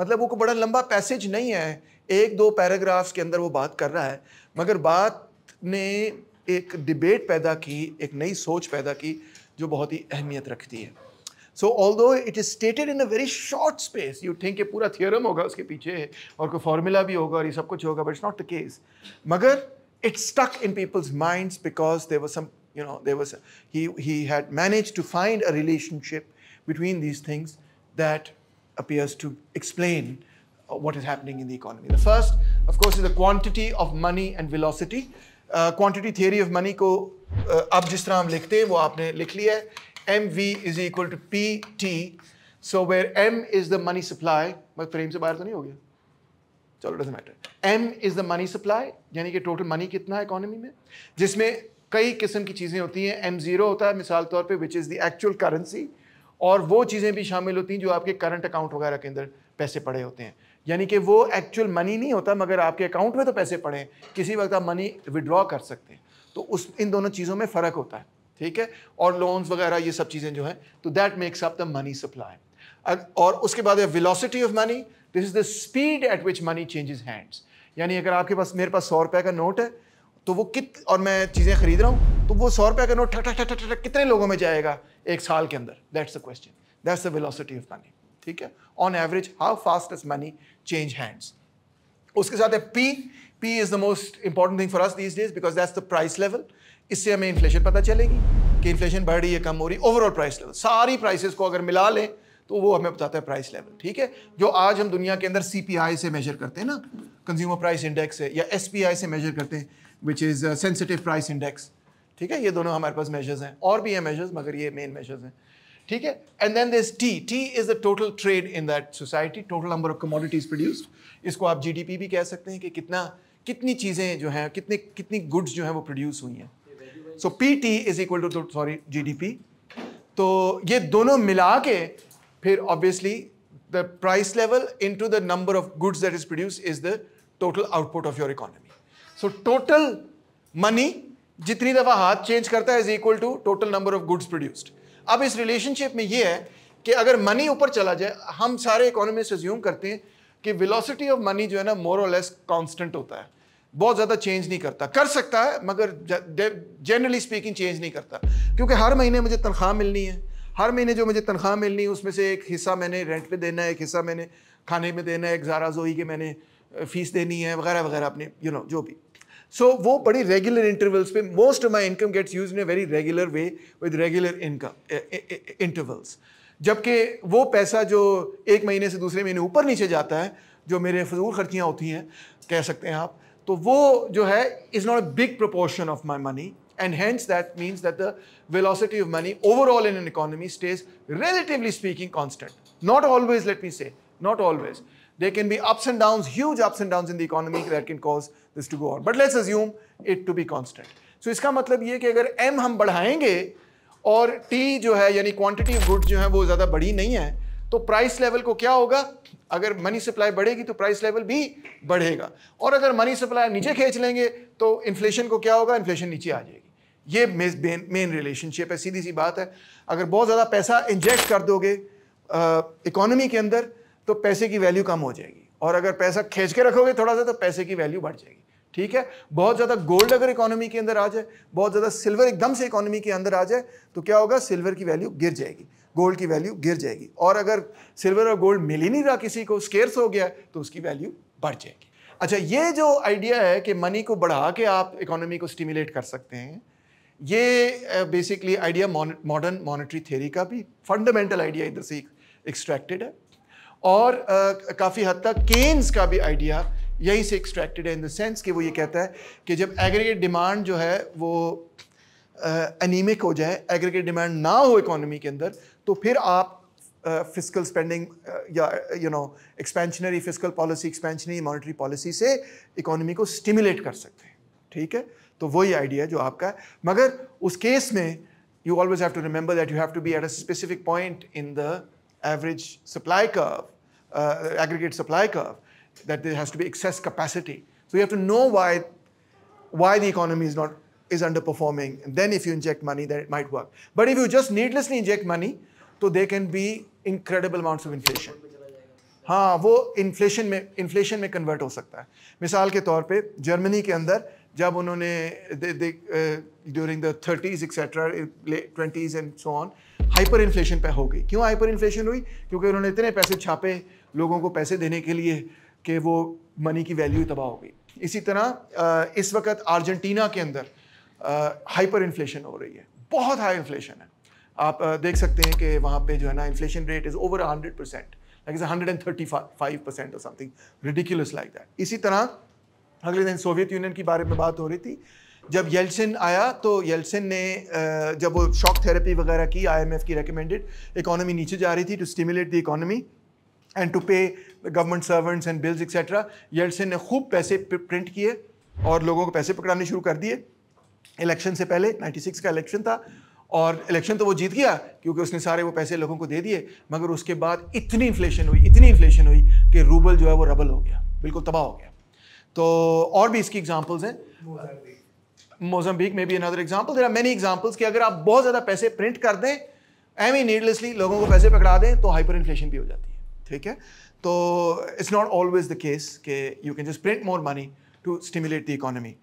मतलब वो को बड़ा लंबा पैसेज नहीं है एक दो पैराग्राफ्स के अंदर वो बात कर रहा है मगर बात ने एक डिबेट पैदा की एक नई सोच पैदा की जो बहुत ही अहमियत रखती है so although it is stated in a very short space you think ये पूरा थियोरम होगा उसके पीछे और कोई फार्मूला भी होगा और ये सब कुछ होगा but it's not the case मगर it's stuck in people's mind because there was समू no know was he had manage to find a relationship between these things that appears to explain uh, what is happening in the economy. The first, of course, is the quantity of money and velocity. Quantity theory of money को अब uh, जिस तरह हम लिखते हैं वो आपने लिख लिया है M V is equal to P T so where M is the money supply बस फ्रेम से बाहर तो नहीं हो गया चलो doesn't matter M is the money supply यानी कि टोटल मनी कितना है इकोनॉमी में जिसमें कई किस्म की चीज़ें होती हैं एम ज़ीरो होता है मिसाल तौर पे which is the actual currency और वो चीज़ें भी शामिल होती हैं जो आपके करंट अकाउंट वगैरह के अंदर पैसे पड़े होते हैं यानी कि वो एक्चुअल मनी नहीं होता मगर आपके अकाउंट में तो पैसे पड़े किसी वक्त आप मनी विड्रॉ कर सकते हैं तो उस इन दोनों चीज़ों में फ़र्क होता है ठीक है और लोन्स वगैरह ये सब चीज़ें जो हैं तो that makes up the money supply और उसके बाद velocity of money this is the speed at which money changes hands यानी अगर आपके पास मेरे पास सौ रुपये का नोट है तो वो कित और मैं चीज़ें खरीद रहा हूँ तो वो सौ रुपये का नोट ठक ठक ठक ठक कितने लोगों में जाएगा एक साल के अंदर that's a question that's a velocity of money ठीक है on average how fast is money change hands उसके साथ है P P is the most important thing for us these days because that's the price level इससे हमें इन्फ्लेशन पता चलेगी कि इन्फ्लेशन बढ़ रही है कम हो रही है ओवरऑल प्राइस लेवल सारी प्राइसेस को अगर मिला लें तो वो हमें बताता है प्राइस लेवल ठीक है जो आज हम दुनिया के अंदर सीपीआई से मेजर करते हैं ना कंज्यूमर प्राइस इंडेक्स है या एसपीआई से मेजर करते हैं which is sensitive price index ठीक है ये दोनों हमारे पास मेजर्स हैं और भी हैं मेजर्स मगर ये मेन मेजर्स हैं ठीक है and then this T T is the total trade in that society total number of commodities produced इसको आप जीडीपी भी कह सकते हैं कि कितना कितनी चीज़ें जो हैं कितने कितनी गुड्स जो हैं वो प्रोड्यूस हुई हैं so P T is equal to sorry जी तो ये दोनों मिला के फिर obviously the price level into the number of goods that is produce is the total output of your economy so total money जितनी दफ़ा हाथ चेंज करता है is equal to total number of goods produced अब इस रिलेशनशिप में ये है कि अगर मनी ऊपर चला जाए हम सारे इकोनॉमिस्ट ज्यूम करते हैं कि वेलोसिटी ऑफ मनी जो है ना मोर और लेस कांस्टेंट होता है बहुत ज़्यादा चेंज नहीं करता कर सकता है मगर जनरली स्पीकिंग चेंज नहीं करता क्योंकि हर महीने मुझे तनख्वाह मिलनी है हर महीने जो मुझे तनख्वाह मिलनी है उसमें से एक हिस्सा मैंने रेंट पे देना है एक हिस्सा मैंने खाने में देना है एक जारा जोई के मैंने फ़ीस देनी है वगैरह वगैरह अपने यू नो जो भी सो so, वो बड़ी रेगुलर इंटरवल्स पे most of my income gets use in a very regular way with regular income intervals जबकि वो पैसा जो एक महीने से दूसरे महीने ऊपर नीचे जाता है जो मेरे फजूल खर्चियाँ होती हैं कह सकते हैं आप तो वो जो है is not a big proportion of my money and hence that means that the velocity of money overall in an economy stays relatively speaking constant not always let me say not always There can be ups and downs, huge ups and downs in the economy that can cause this to go on. But let's assume it to be constant. So इसका मतलब ये कि अगर m हम बढ़ाएंगे और t जो है यानी क्वांटिटी ऑफ गुड जो है वो ज़्यादा बड़ी नहीं है तो प्राइस लेवल को क्या होगा अगर मनी सप्लाई बढ़ेगी तो प्राइस लेवल भी बढ़ेगा और अगर मनी सप्लाई नीचे खींच लेंगे तो इन्फ्लेशन को क्या होगा इन्फ्लेशन नीचे आ जाएगी ये मेन रिलेशनशिप है सीधी सी बात है अगर बहुत ज़्यादा पैसा इंजेक्ट कर दोगे इकोनॉमी के अंदर तो पैसे की वैल्यू कम हो जाएगी और अगर पैसा खींच के रखोगे थोड़ा सा तो पैसे की वैल्यू बढ़ जाएगी ठीक है बहुत ज़्यादा गोल्ड अगर इकोनॉमी के अंदर आ जाए बहुत ज़्यादा सिल्वर एकदम से इकोनॉमी के अंदर आ जाए तो क्या होगा सिल्वर की वैल्यू गिर जाएगी गोल्ड की वैल्यू गिर जाएगी और अगर सिल्वर और गोल्ड मिल ही नहीं रहा किसी को स्केर्स हो गया तो उसकी वैल्यू बढ़ जाएगी अच्छा ये जो आइडिया है कि मनी को बढ़ा के आप इकोनॉमी को स्टिमुलेट कर सकते हैं ये basically idea modern monetary theory का भी फंडामेंटल आइडिया इधर से एक्सट्रैक्टेड है और काफ़ी हद तक केन्स का भी आइडिया यहीं से एक्सट्रैक्टेड है इन द सेंस कि वो ये कहता है कि जब एग्रीगेट डिमांड जो है वो एनीमिक हो जाए एग्रीगेट डिमांड ना हो इकोनॉमी के अंदर तो फिर आप फिजिकल स्पेंडिंग या you know expansionary fiscal policy expansionary monetary policy से इकोनॉमी को स्टिमुलेट कर सकते हैं ठीक है तो वही आइडिया जो आपका है मगर उस केस में you always have to remember that you have to be at a specific point in the average supply curve, uh, aggregate supply curve, that there has to be excess capacity. So you have to know why, why the economy is not is underperforming. And then if you inject money, then it might work. But if you just needlessly inject money, so there can be incredible amounts of inflation. हाँ वो inflation में inflation में convert हो सकता है मिसाल के तौर पे Germany के अंदर जब उन्होंने uh, during the 30s etcetera 20s and so on. Hyperinflation पे हो गई क्यों हाइपर इन्फ्लेशन हुई क्योंकि उन्होंने इतने पैसे छापे लोगों को पैसे देने के लिए कि वो मनी की वैल्यू तबाह हो गई इसी तरह इस वक्त अर्जेंटीना के अंदर हाइपर इन्फ्लेशन हो रही है बहुत हाई इन्फ्लेशन है आप देख सकते हैं कि वहाँ पे जो है ना inflation rate is over hundred percent like hundred and thirty five percent और समथिंग रिडिकुलस लाइक दैट इसी तरह अगले दिन सोवियत यूनियन के बारे में बात हो रही थी जब येल्सिन आया तो येल्सिन ने जब वो शॉक थेरेपी वगैरह की आईएमएफ की रिकमेंडेड इकोनॉमी नीचे जा रही थी to stimulate the economy and to pay government servants and bills etcetera Yeltsin ने खूब पैसे प्रिंट किए और लोगों को पैसे पकड़ाने शुरू कर दिए इलेक्शन से पहले 96 का इलेक्शन था और इलेक्शन तो वो जीत गया क्योंकि उसने सारे वो पैसे लोगों को दे दिए मगर उसके बाद इतनी इन्फ्लेशन हुई इतनी इन्फ्लेशन हुई कि रूबल जो है वो रबल हो गया बिल्कुल तबाह हो गया तो और भी इसकी एग्जाम्पल्स हैं मोजम्बिक में भी another example there are many examples कि अगर आप बहुत ज़्यादा पैसे प्रिंट कर दें एम ई नीडलेसली लोगों को पैसे पकड़ा दें तो हाइपर इन्फ्लेशन भी हो जाती है ठीक है तो it's not always the case कि you can just print more money to stimulate the economy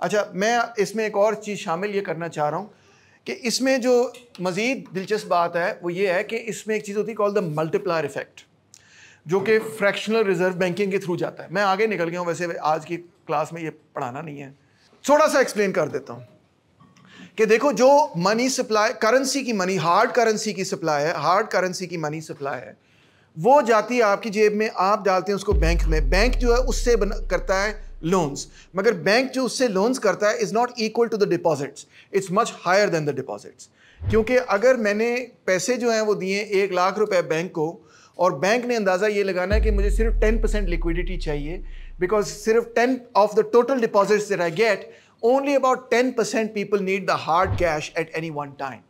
अच्छा मैं इसमें एक और चीज़ शामिल ये करना चाह रहा हूँ कि इसमें जो मज़ीद दिलचस्प बात है वो ये है कि इसमें एक चीज़ होती है कॉल द मल्टीप्लायर इफेक्ट जो कि फ्रैक्शनल रिजर्व बैंकिंग के थ्रू जाता है मैं आगे निकल गया हूँ वैसे आज की क्लास में ये पढ़ाना नहीं है थोड़ा सा एक्सप्लेन कर देता हूं कि देखो जो मनी सप्लाई करेंसी की मनी हार्ड करेंसी की सप्लाई है हार्ड करेंसी की मनी सप्लाई है वो जाती है आपकी जेब में आप डालते हैं उसको बैंक में बैंक जो है उससे करता है लोन्स मगर बैंक जो उससे लोन्स करता है is not equal to the deposits it's much higher than the deposits क्योंकि अगर मैंने पैसे जो हैं वो दिए एक लाख रुपए बैंक को और बैंक ने अंदाज़ा ये लगाना है कि मुझे सिर्फ टेन परसेंट लिक्विडिटी चाहिए because of 10 of the total deposits that I get, only about 10% people need the hard cash at any one time.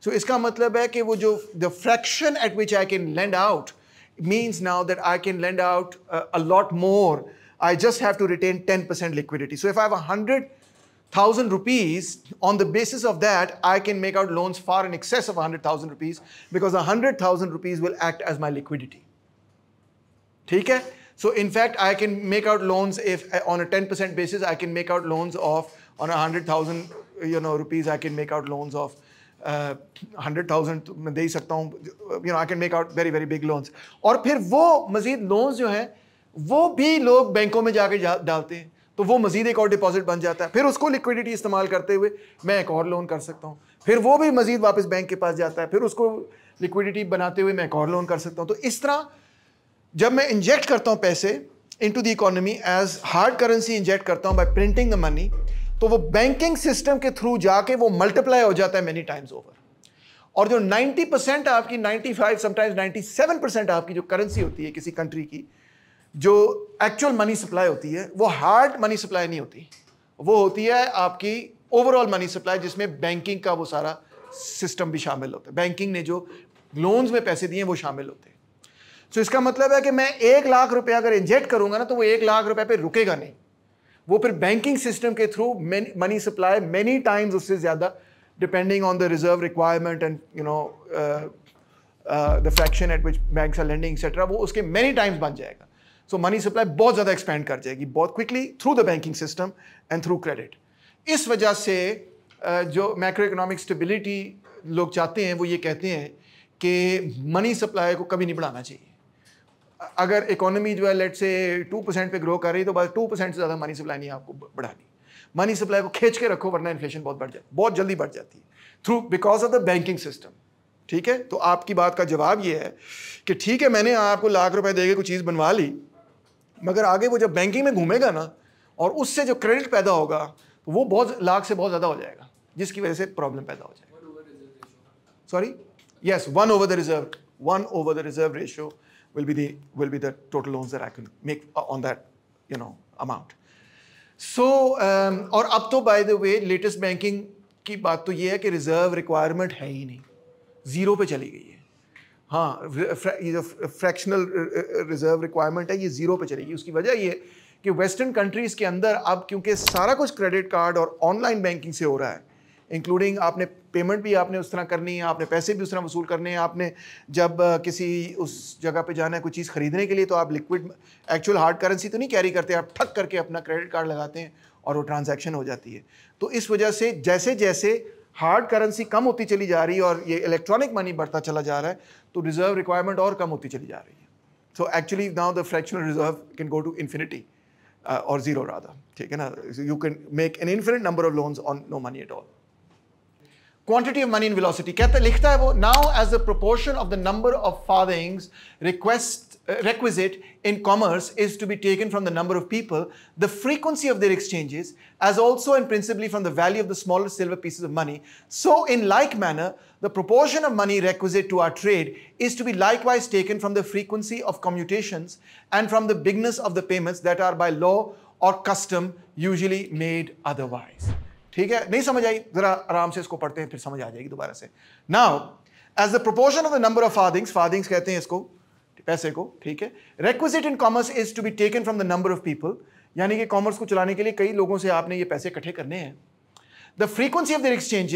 So iska matlab hai कि wo jo the fraction at which I can lend out means now that I can lend out uh, a lot more. I just have to retain 10% liquidity. So if I have 100,000 rupees, on the basis of that, I can make out loans far in excess of 100,000 rupees because 100,000 rupees will act as my liquidity. ठीक है? So in fact, I can make out loans if on a 10% basis, I can make out loans of on a hundred thousand you know rupees, I can make out loans of uh, hundred thousand मैं दे सकता हूँ you know I can make out very very big loans. और फिर वो मजीद loans जो हैं वो भी लोग बैंकों में जाके जा, डालते हैं तो वो मजीद एक और डिपॉजिट बन जाता है फिर उसको लिक्विडिटी इस्तेमाल करते हुए मैं एक और लोन कर सकता हूँ फिर वो भी मजीद वापस बैंक के पास जाता है फिर उसको लिक्विडिटी बनाते हुए मैं एक और लोन कर सकता हूँ तो इस तरह जब मैं इंजेक्ट करता हूँ पैसे into the economy as hard currency inject करता हूँ बाय प्रिंटिंग द मनी तो वो बैंकिंग सिस्टम के थ्रू जाके वो मल्टीप्लाई हो जाता है मेनी टाइम्स ओवर और जो 90 परसेंट आपकी 95 समटाइम्स नाइन्टी परसेंट आपकी जो करेंसी होती है किसी कंट्री की जो एक्चुअल मनी सप्लाई होती है वो हार्ड मनी सप्लाई नहीं होती वो होती है आपकी ओवरऑल मनी सप्लाई जिसमें बैंकिंग का वो सारा सिस्टम भी शामिल होता है बैंकिंग ने जो लोन्स में पैसे दिए वो शामिल होते हैं सो इसका मतलब है कि मैं एक लाख रुपया अगर इंजेक्ट करूंगा ना तो वो एक लाख रुपया पे रुकेगा नहीं वो फिर बैंकिंग सिस्टम के through money supply many times उससे ज़्यादा depending on the reserve requirement and you know the fraction at which bank are lending etcetera वो उसके मेनी टाइम्स बन जाएगा सो मनी सप्लाई बहुत ज़्यादा एक्सपेंड कर जाएगी बहुत quickly through the banking system and through credit इस वजह से uh, जो मैक्रो इकोनॉमिक स्टेबिलिटी लोग चाहते हैं वो ये कहते हैं कि मनी सप्लाई को कभी नहीं बढ़ाना चाहिए अगर इकोनॉमी जो है लेट से टू परसेंट पर ग्रो कर रही तो बस टू परसेंट से ज़्यादा मनी सप्लाई नहीं आपको बढ़ानी मनी सप्लाई को खींच के रखो वरना इन्फ्लेशन बहुत बढ़ जाती है बहुत जल्दी बढ़ जाती है through because of the banking system ठीक है तो आपकी बात का जवाब ये है कि ठीक है मैंने आपको लाख रुपए दे के कोई चीज़ बनवा ली मगर आगे वो जब बैंकिंग में घूमेगा ना और उससे जो क्रेडिट पैदा होगा तो वो बहुत लाख से बहुत ज़्यादा हो जाएगा जिसकी वजह से प्रॉब्लम पैदा हो जाएगा sorry yes one over the reserve one over the reserve ratio will be the, will be the total loans that I can make uh, on that you know, amount. So so, um, और अब तो by the way latest banking की बात तो ये है कि रिजर्व रिक्वायरमेंट है ही नहीं ज़ीरो पे चली गई है हाँ ये जो फ्रैक्शनल रिजर्व रिक्वायरमेंट है ये ज़ीरो पे चली गई उसकी वजह ये कि वेस्टर्न कंट्रीज़ के अंदर अब क्योंकि सारा कुछ क्रेडिट कार्ड और ऑनलाइन बैंकिंग से हो रहा है इंक्लूडिंग आपने पेमेंट भी आपने उस तरह करनी है आपने पैसे भी उस तरह वसूल करने हैं आपने जब किसी उस जगह पे जाना है कोई चीज़ ख़रीदने के लिए तो आप लिक्विड एक्चुअल हार्ड करेंसी तो नहीं कैरी करते आप ठक करके अपना क्रेडिट कार्ड लगाते हैं और वो ट्रांजेक्शन हो जाती है तो इस वजह से जैसे जैसे हार्ड करेंसी कम होती चली जा रही है और ये इलेक्ट्रॉनिक मनी बढ़ता चला जा रहा है तो रिजर्व रिक्वायरमेंट और कम होती चली जा रही है so actually now the fractional reserve can go to infinity और ज़ीरो राधा ठीक है ना you can make an infinite number of loans on no money at all quantity of money and velocity now as the proportion of the number of farthings request uh, requisite in commerce is to be taken from the number of people the frequency of their exchanges as also and principally from the value of the smaller silver pieces of money so in like manner the proportion of money requisite to our trade is to be likewise taken from the frequency of commutations and from the bigness of the payments that are by law or custom usually made otherwise ठीक है नहीं समझ आई जरा आराम से इसको पढ़ते हैं फिर समझ आ जाएगी दोबारा से now as the proportion of the number of farthings farthings कहते हैं इसको पैसे को ठीक है request in commerce is to be taken from the number of people यानी कि कॉमर्स को चलाने के लिए कई लोगों से आपने ये पैसे इकट्ठे करने हैं the frequency of their exchange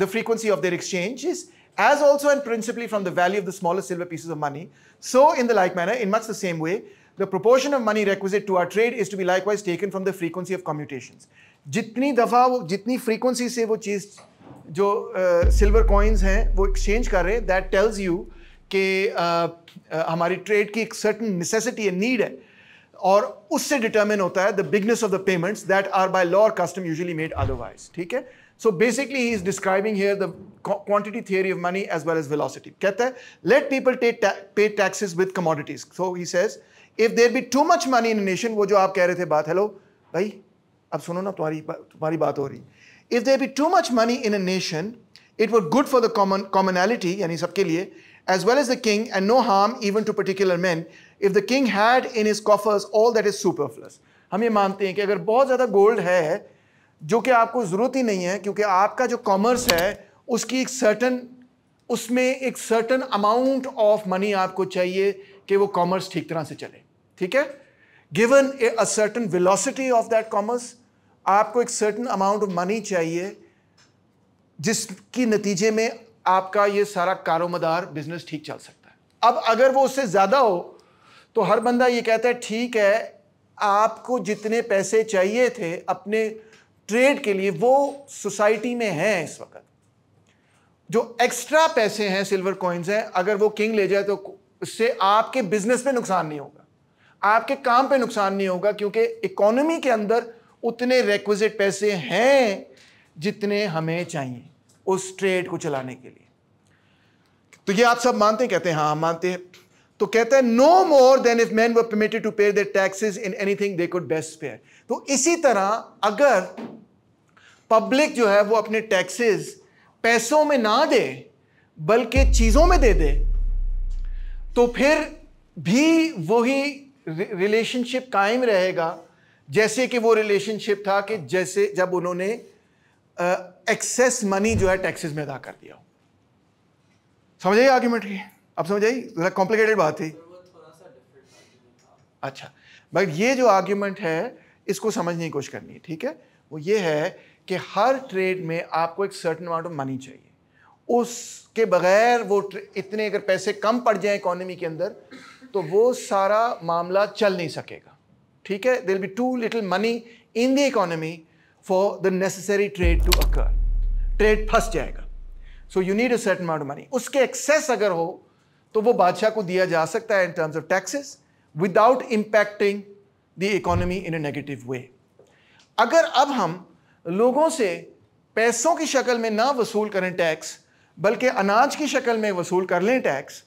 the frequency of their exchange is as also and principally from the value of the smallest silver pieces of money so in the like manner in much the same way the proportion of money request to our trade is to be likewise taken from the frequency of commutation जितनी दफ़ा वो जितनी फ्रीक्वेंसी से वो चीज़ जो सिल्वर कॉइन्स हैं वो एक्सचेंज कर रहे हैं दैट टेल्स यू कि हमारी ट्रेड की एक सर्टन नेसेसिटी है नीड है और उससे डिटर्मिन होता है the bigness of the payments that are by law or custom usually made otherwise ठीक है so basically he is describing here the quantity theory of money as well as velocity कहता है let people take pay taxes with commodities so he says if there be too much money in nation वो जो आप कह रहे थे बात हेलो भाई अब सुनो ना तुम्हारी तुम्हारी बात हो रही if there be too much money in a nation it would good for the common commonality यानी सबके लिए as well as the king and no harm even to particular man if the king had in his coffers all that is superfluous हम ये मानते हैं कि अगर बहुत ज़्यादा गोल्ड है जो कि आपको ज़रूरत ही नहीं है क्योंकि आपका जो कॉमर्स है उसकी एक सर्टन उसमें एक सर्टन अमाउंट ऑफ मनी आपको चाहिए कि वो कॉमर्स ठीक तरह से चले ठीक है given a certain velocity of that commerce आपको एक सर्टन अमाउंट ऑफ मनी चाहिए जिसकी नतीजे में आपका ये सारा कारोमदार बिजनेस ठीक चल सकता है अब अगर वो उससे ज़्यादा हो तो हर बंदा ये कहता है ठीक है आपको जितने पैसे चाहिए थे अपने ट्रेड के लिए वो सोसाइटी में हैं इस वक्त जो एक्स्ट्रा पैसे हैं सिल्वर कॉइन्स हैं अगर वो किंग ले जाए तो उससे आपके बिजनेस पे नुकसान नहीं होगा आपके काम पे नुकसान नहीं होगा क्योंकि इकोनॉमी के अंदर उतने रेक्विजिट पैसे हैं जितने हमें चाहिए उस ट्रेड को चलाने के लिए तो ये आप सब मानते हैं कहते हैं हाँ हम मानते हैं तो कहते हैं no more than if man were permitted to pay their taxes in anything they could best spare तो इसी तरह अगर पब्लिक जो है वो अपने टैक्सेस पैसों में ना दे बल्कि चीज़ों में दे दे तो फिर भी वही रिलेशनशिप कायम रहेगा जैसे कि वो रिलेशनशिप था कि जैसे जब उन्होंने एक्सेस मनी जो है टैक्सेस में अदा कर दिया हो समझ आई आर्ग्यूमेंट की अब समझ आई जरा कॉम्प्लिकेटेड बात थी अच्छा बट ये जो आर्ग्यूमेंट है इसको समझने की कोशिश करनी है ठीक है वो ये है कि हर ट्रेड में आपको एक सर्टन अमाउंट ऑफ मनी चाहिए उसके बगैर वो इतने अगर पैसे कम पड़ जाए इकोनॉमी के अंदर तो वो सारा मामला चल नहीं सकेगा ठीक है there be too little money in the economy for the necessary trade to occur trade फंस जाएगा so you need a certain amount money उसके एक्सेस अगर हो तो वो बादशाह को दिया जा सकता है in terms of taxes without impacting the economy in a negative way अगर अब हम लोगों से पैसों की शक्ल में ना वसूल करें टैक्स बल्कि अनाज की शक्ल में वसूल कर लें टैक्स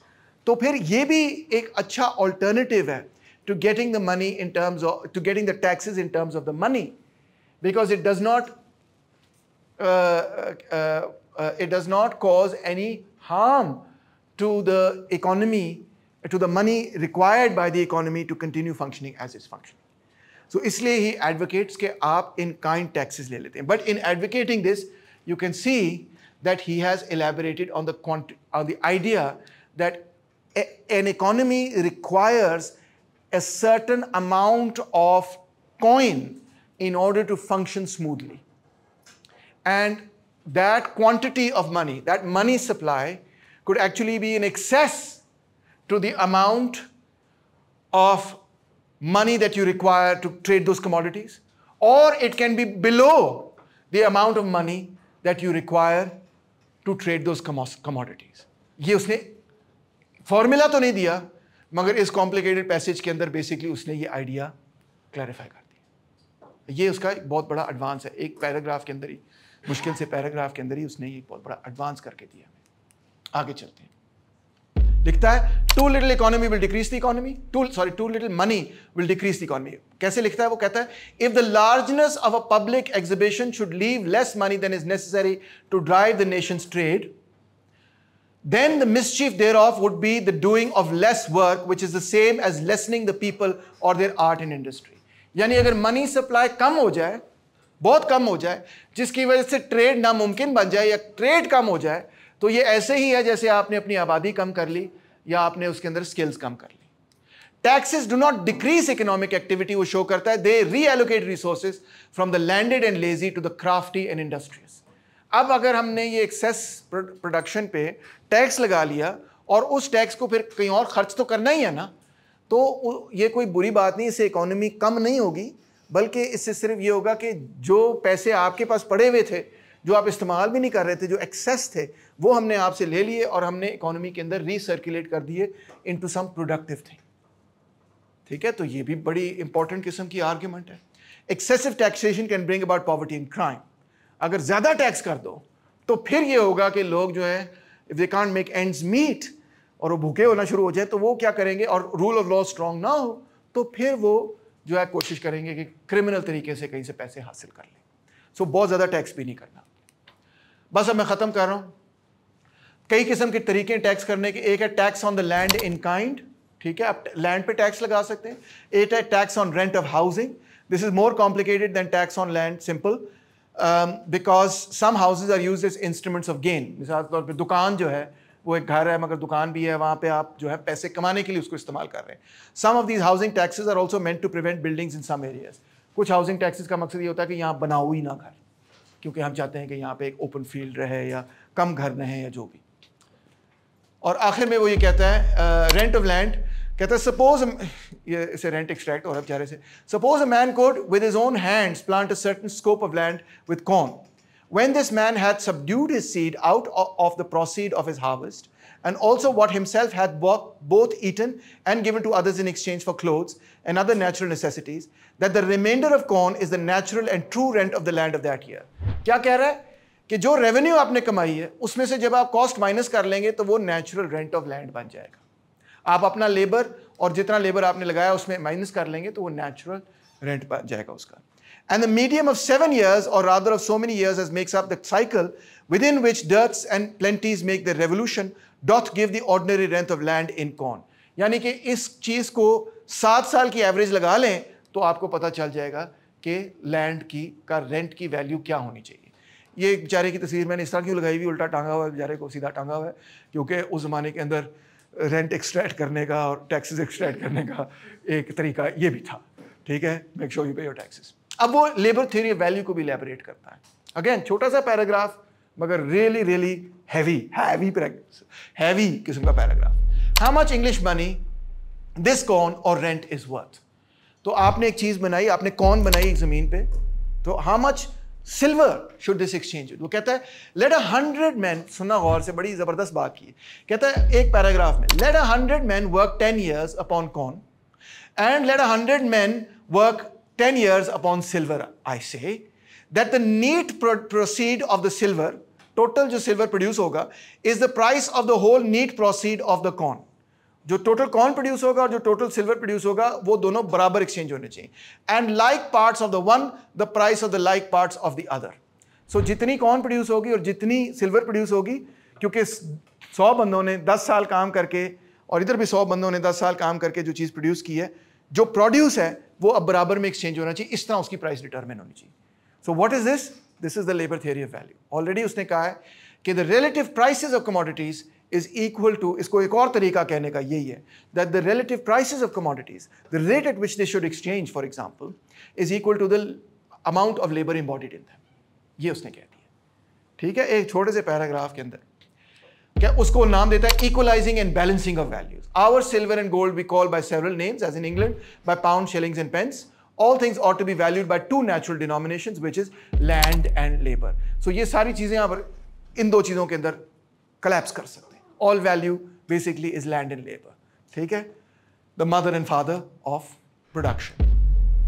तो फिर ये भी एक अच्छा ऑल्टरनेटिव है to getting the money in terms of, to getting the taxes in terms of the money because it does not, uh, uh, uh, it does not cause any harm to the economy, to the money required by the economy to continue functioning as it's functioning. So इसलिए he advocates के आप in kind taxes le लेते But in advocating this, you can see that he has elaborated on the on the idea that a, an economy requires a certain amount of coin in order to function smoothly. And that quantity of money, that money supply, could actually be in excess to the amount of money that you require to trade those commodities, or it can be below the amount of money that you require to trade those commodities. ये उसने formula तो नहीं दिया मगर इस कॉम्प्लिकेटेड पैसेज के अंदर बेसिकली उसने ये आइडिया क्लैरिफाई कर दिया ये उसका एक बहुत बड़ा एडवांस है एक पैराग्राफ के अंदर ही मुश्किल से पैराग्राफ के अंदर ही उसने ये बहुत बड़ा एडवांस करके दिया आगे चलते हैं लिखता है too little economy will decrease the economy too sorry too little money will decrease the economy कैसे लिखता है वो कहता है if the largeness of a public exhibition should leave less money than is necessary to drive the nation trade then the mischief thereof would be the doing of less work, which is the same as lessening the people or their art and industry. यानी अगर मनी सप्लाई कम हो जाए बहुत कम हो जाए जिसकी वजह से ट्रेड नामुमकिन बन जाए या ट्रेड कम हो जाए तो ये ऐसे ही है जैसे आपने अपनी आबादी कम कर ली या आपने उसके अंदर स्किल्स कम कर ली taxes do not decrease economic activity वो शो करता है they allocate resources from the landed and lazy to the crafty and industries अब अगर हमने ये एक्सेस प्रोडक्शन पे टैक्स लगा लिया और उस टैक्स को फिर कहीं और खर्च तो करना ही है ना तो ये कोई बुरी बात नहीं इससे इकोनॉमी कम नहीं होगी बल्कि इससे सिर्फ ये होगा कि जो पैसे आपके पास पड़े हुए थे जो आप इस्तेमाल भी नहीं कर रहे थे जो एक्सेस थे वो हमने आपसे ले लिए और हमने इकोनॉमी के अंदर रीसर्कुलेट कर दिए इनटू सम प्रोडक्टिव थिंग ठीक है तो ये भी बड़ी इंपॉर्टेंट किस्म की आर्ग्यूमेंट है excessive taxation can bring about poverty and crime अगर ज़्यादा टैक्स कर दो तो फिर ये होगा कि लोग जो है if they can't make ends meet और वो भूखे होना शुरू हो जाए तो वो क्या करेंगे और रूल ऑफ लॉ स्ट्रांग ना हो तो फिर वो जो है कोशिश करेंगे कि क्रिमिनल तरीके से कहीं से पैसे हासिल कर लें सो so, बहुत ज़्यादा टैक्स भी नहीं करना बस अब मैं ख़त्म कर रहा हूं कई किस्म के तरीके टैक्स करने के एक है tax on the land in kind ठीक है आप लैंड पे टैक्स लगा सकते हैं एक है tax on rent of housing this is more complicated than tax on land simple um, because some houses are used as instruments of gain मिसाल के तौर पर दुकान जो है वो एक घर है मगर दुकान भी है वहाँ पे आप जो है पैसे कमाने के लिए उसको इस्तेमाल कर रहे हैं some of these housing taxes are also meant to prevent buildings in some areas कुछ हाउसिंग टैक्सेज का मकसद ये होता है कि यहाँ बनाओ ही ना घर क्योंकि हम चाहते हैं कि यहाँ पे एक ओपन फील्ड रहे या कम घर रहें या जो भी और आखिर में वो ये कहता है रेंट ऑफ लैंड suppose है सपोज ये इसे रेंट एक्सट्रैक्ट और बेचारे से suppose a man could with his own hands plant a certain scope of land with corn when this man had subdued his seed out of the proceed of his harvest, and also what himself had both eaten and given to others in exchange for clothes and other natural necessities, that the remainder of corn is the natural and true rent of the land of that year. क्या कह रहा है कि जो रेवेन्यू आपने कमाई है उसमें से जब आप कॉस्ट माइनस कर लेंगे तो वो नेचुरल रेंट ऑफ लैंड आप अपना लेबर और जितना लेबर आपने लगाया उसमें माइनस कर लेंगे तो वो नेचुरल रेंट पर जाएगा उसका the medium of seven years और or of so many years as makes up the cycle within which dearths and plenties make the revolution doth give the ordinary rent of land in corn यानी कि इस चीज़ को सात साल की एवरेज लगा लें तो आपको पता चल जाएगा कि लैंड की का रेंट की वैल्यू क्या होनी चाहिए ये बेचारे की तस्वीर मैंने इस तरह क्यों लगाई हुई उल्टा टांगा हुआ है बेचारे को सीधा टांगा हुआ है क्योंकि उस ज़माने के अंदर रेंट एक्सट्रैक्ट करने का और टैक्सेस एक्सट्रैक्ट करने का एक तरीका ये भी था ठीक है make sure you pay your taxes अब वो लेबर थ्योरी वैल्यू को भी लेबरेट करता है अगेन छोटा सा पैराग्राफ मगर really really heavy heavy heavy किस्म का paragraph how much English money this corn or rent is worth तो आपने एक चीज़ बनाई आपने कौन बनाई एक ज़मीन पे तो how much silver should this exchange वो कहता है लेट अ हंड्रेड मैन सुना गौर से बड़ी ज़बरदस्त बात की कहता है एक पैराग्राफ में let a hundred man work ten years upon corn and let a hundred man work ten years upon silver I say that the neat proceed of the silver total जो सिल्वर प्रोड्यूस होगा is the price of the whole neat proceed of the corn जो टोटल कॉर्न प्रोड्यूस होगा और जो टोटल सिल्वर प्रोड्यूस होगा वो दोनों बराबर एक्सचेंज होने चाहिए and like parts of the one the price of the like parts of the other so जितनी कॉर्न प्रोड्यूस होगी और जितनी सिल्वर प्रोड्यूस होगी क्योंकि सौ बंदों ने दस साल काम करके और इधर भी सौ बंदों ने दस साल काम करके जो चीज़ प्रोड्यूस की है जो प्रोड्यूस है वो अब बराबर में एक्सचेंज होना चाहिए इस तरह उसकी प्राइस डिटर्मिन होनी चाहिए so what is this this is the labour theory of value already उसने कहा है कि the relative prices of commodities is equal to Isko ek aur tarika कहने का यही है that the relative prices of commodities the rate at which they should exchange for example is equal to the amount of labor embodied in them Ye usne कह diya. ठीक hai ek छोटे से पैराग्राफ के अंदर क्या उसको नाम देता equalizing and balancing of values our silver and gold we call by several names as in England by pound shillings and pence all things ought to be valued by two natural denominations which is land and labor so ye सारी चीजें yahan par in do चीजों ke andar collapse kar सकते all value basically is land and labor. ठीक है? The mother and father of production.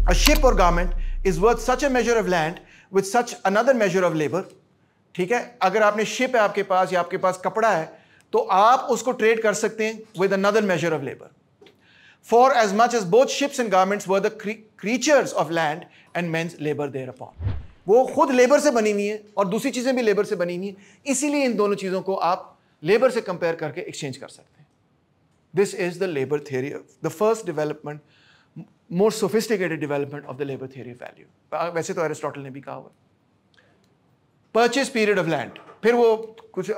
A ship or garment is worth such a measure of land with such another measure of labor. ठीक है अगर आपने शिप है आपके पास या आपके पास कपड़ा है तो आप उसको ट्रेड कर सकते हैं with another measure of labour for as much as both ships and garments were the creatures of land and men's labour thereupon वो खुद लेबर से बनी हुई है और दूसरी चीज़ें भी लेबर से बनी हुई हैं इसीलिए इन दोनों चीज़ों को आप लेबर से कंपेयर करके एक्सचेंज कर सकते हैं this is the labour theory the first development more sophisticated development of the labour theory of value वैसे तो एरिस्टोटल ने भी कहा हुआ परचेज पीरियड ऑफ लैंड फिर वो कुछ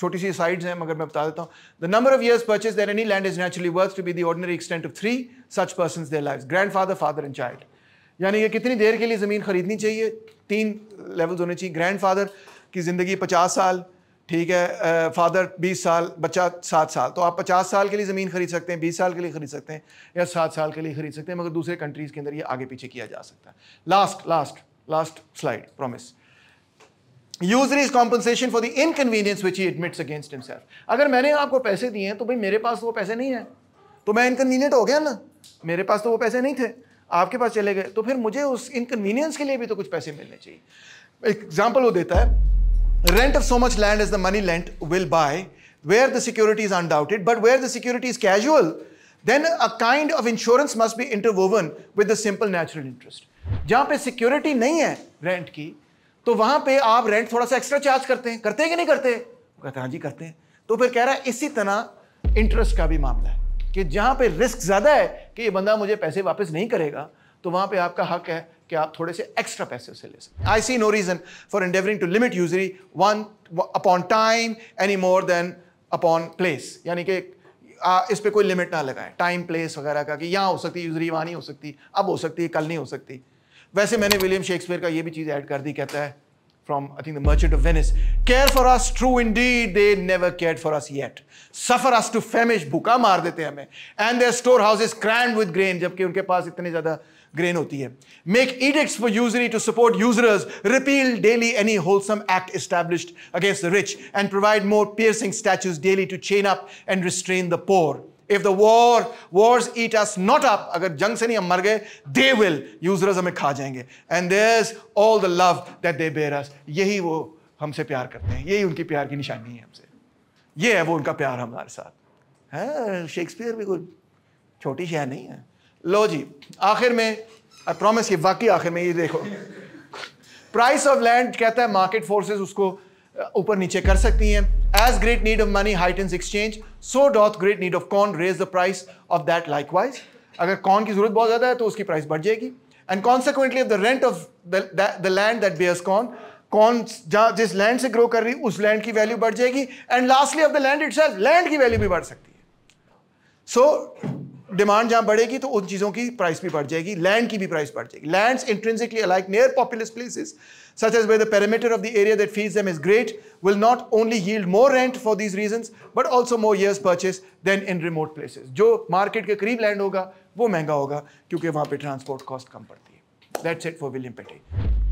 छोटी सी साइड्स हैं मगर मैं बता देता हूँ the number of years purchase there any land is naturally worth to be the ordinary extent of three such person their life grandfather father and child यानी ये कितनी देर के लिए ज़मीन खरीदनी चाहिए तीन लेवल्स होने चाहिए ग्रैंड फादर की ज़िंदगी पचास साल ठीक है फादर 20 साल बच्चा सात साल तो आप 50 साल के लिए ज़मीन खरीद सकते हैं 20 साल के लिए खरीद सकते हैं या सात साल के लिए खरीद सकते हैं मगर दूसरे कंट्रीज़ के अंदर ये आगे पीछे किया जा सकता है last last last slide promise usury is compensation for the inconvenience which he admits against himself अगर मैंने आपको पैसे दिए हैं तो भाई मेरे पास तो वो पैसे नहीं हैं तो मैं इनकन्वीनियंट हो गया ना मेरे पास तो वो पैसे नहीं थे आपके पास चले गए तो फिर मुझे उस इनकन्वीनियंस के लिए भी तो कुछ पैसे मिलने चाहिए एग्जाम्पल वो देता है rent of so much land as the money lent will buy, where the security is undoubted, but where the security is casual, then a kind of insurance must be interwoven with the simple natural interest. जहां पे सिक्योरिटी नहीं है रेंट की तो वहां पे आप रेंट थोड़ा सा एक्स्ट्रा चार्ज करते हैं करते हैं कि नहीं करते कहते हाँ जी करते हैं तो फिर कह रहा है इसी तरह इंटरेस्ट का भी मामला है कि जहां पे रिस्क ज्यादा है कि ये बंदा मुझे पैसे वापस नहीं करेगा तो वहां पे आपका हक है कि आप थोड़े से एक्स्ट्रा पैसे उसे ले सकते I see no reason for endeavouring to limit usury one upon time any more than upon place यानी कि इस पर कोई लिमिट ना लगाए टाइम प्लेस वगैरह का कि यहाँ हो सकती यूजरी वहाँ नहीं हो सकती अब हो सकती है कल नहीं हो सकती वैसे मैंने विलियम शेक्सपियर का ये भी चीज़ ऐड कर दी कहता है from, I think, The Merchant of Venice. Care for us, true indeed, they never cared for us yet. Suffer us to famish, भूखा मार हमें. And their storehouses crammed with grain, जबकि उनके पास इतने ज़्यादा grain होती है. Make edicts for usury to support usurers. Repeal daily any wholesome act established against the rich. And provide more piercing statues daily to chain up and restrain the poor. If the war wars eat us not up अगर जंग से नहीं हम मर गए दे विल यूजरस हमें खा जाएंगे and there all the love that they bear us यही वो हमसे प्यार करते हैं यही उनकी प्यार की निशानी है हमसे ये है वो उनका प्यार हमारे साथ है हाँ, शेक्सपियर भी कोई छोटी शहर नहीं है लो जी आखिर में आई प्रॉमिस ये वाकई आखिर में ये देखो प्राइस ऑफ लैंड कहता है मार्केट फोर्सेस उसको ऊपर नीचे कर सकती हैं as great need of money heightens exchange so doth great need of corn raise the price of that likewise अगर कॉन की जरूरत बहुत ज्यादा है तो उसकी प्राइस बढ़ जाएगी and consequently of the rent of the land that bears corn कौन जहां जिस लैंड से ग्रो कर रही उस लैंड की वैल्यू बढ़ जाएगी and lastly of the land it land की वैल्यू भी बढ़ सकती है सो डिमांड जहां बढ़ेगी तो उन चीज़ों की प्राइस भी बढ़ जाएगी लैंड की भी प्राइस बढ़ जाएगी lands intrinsically alike near populous places such as where the perimeter of the area that feeds them is great, will not only yield more rent for these reasons, but also more years purchase than in remote places. जो market के करीब land होगा, वो महंगा होगा, क्योंकि वहाँ पे transport cost कम पड़ती है. That's it for William Petty.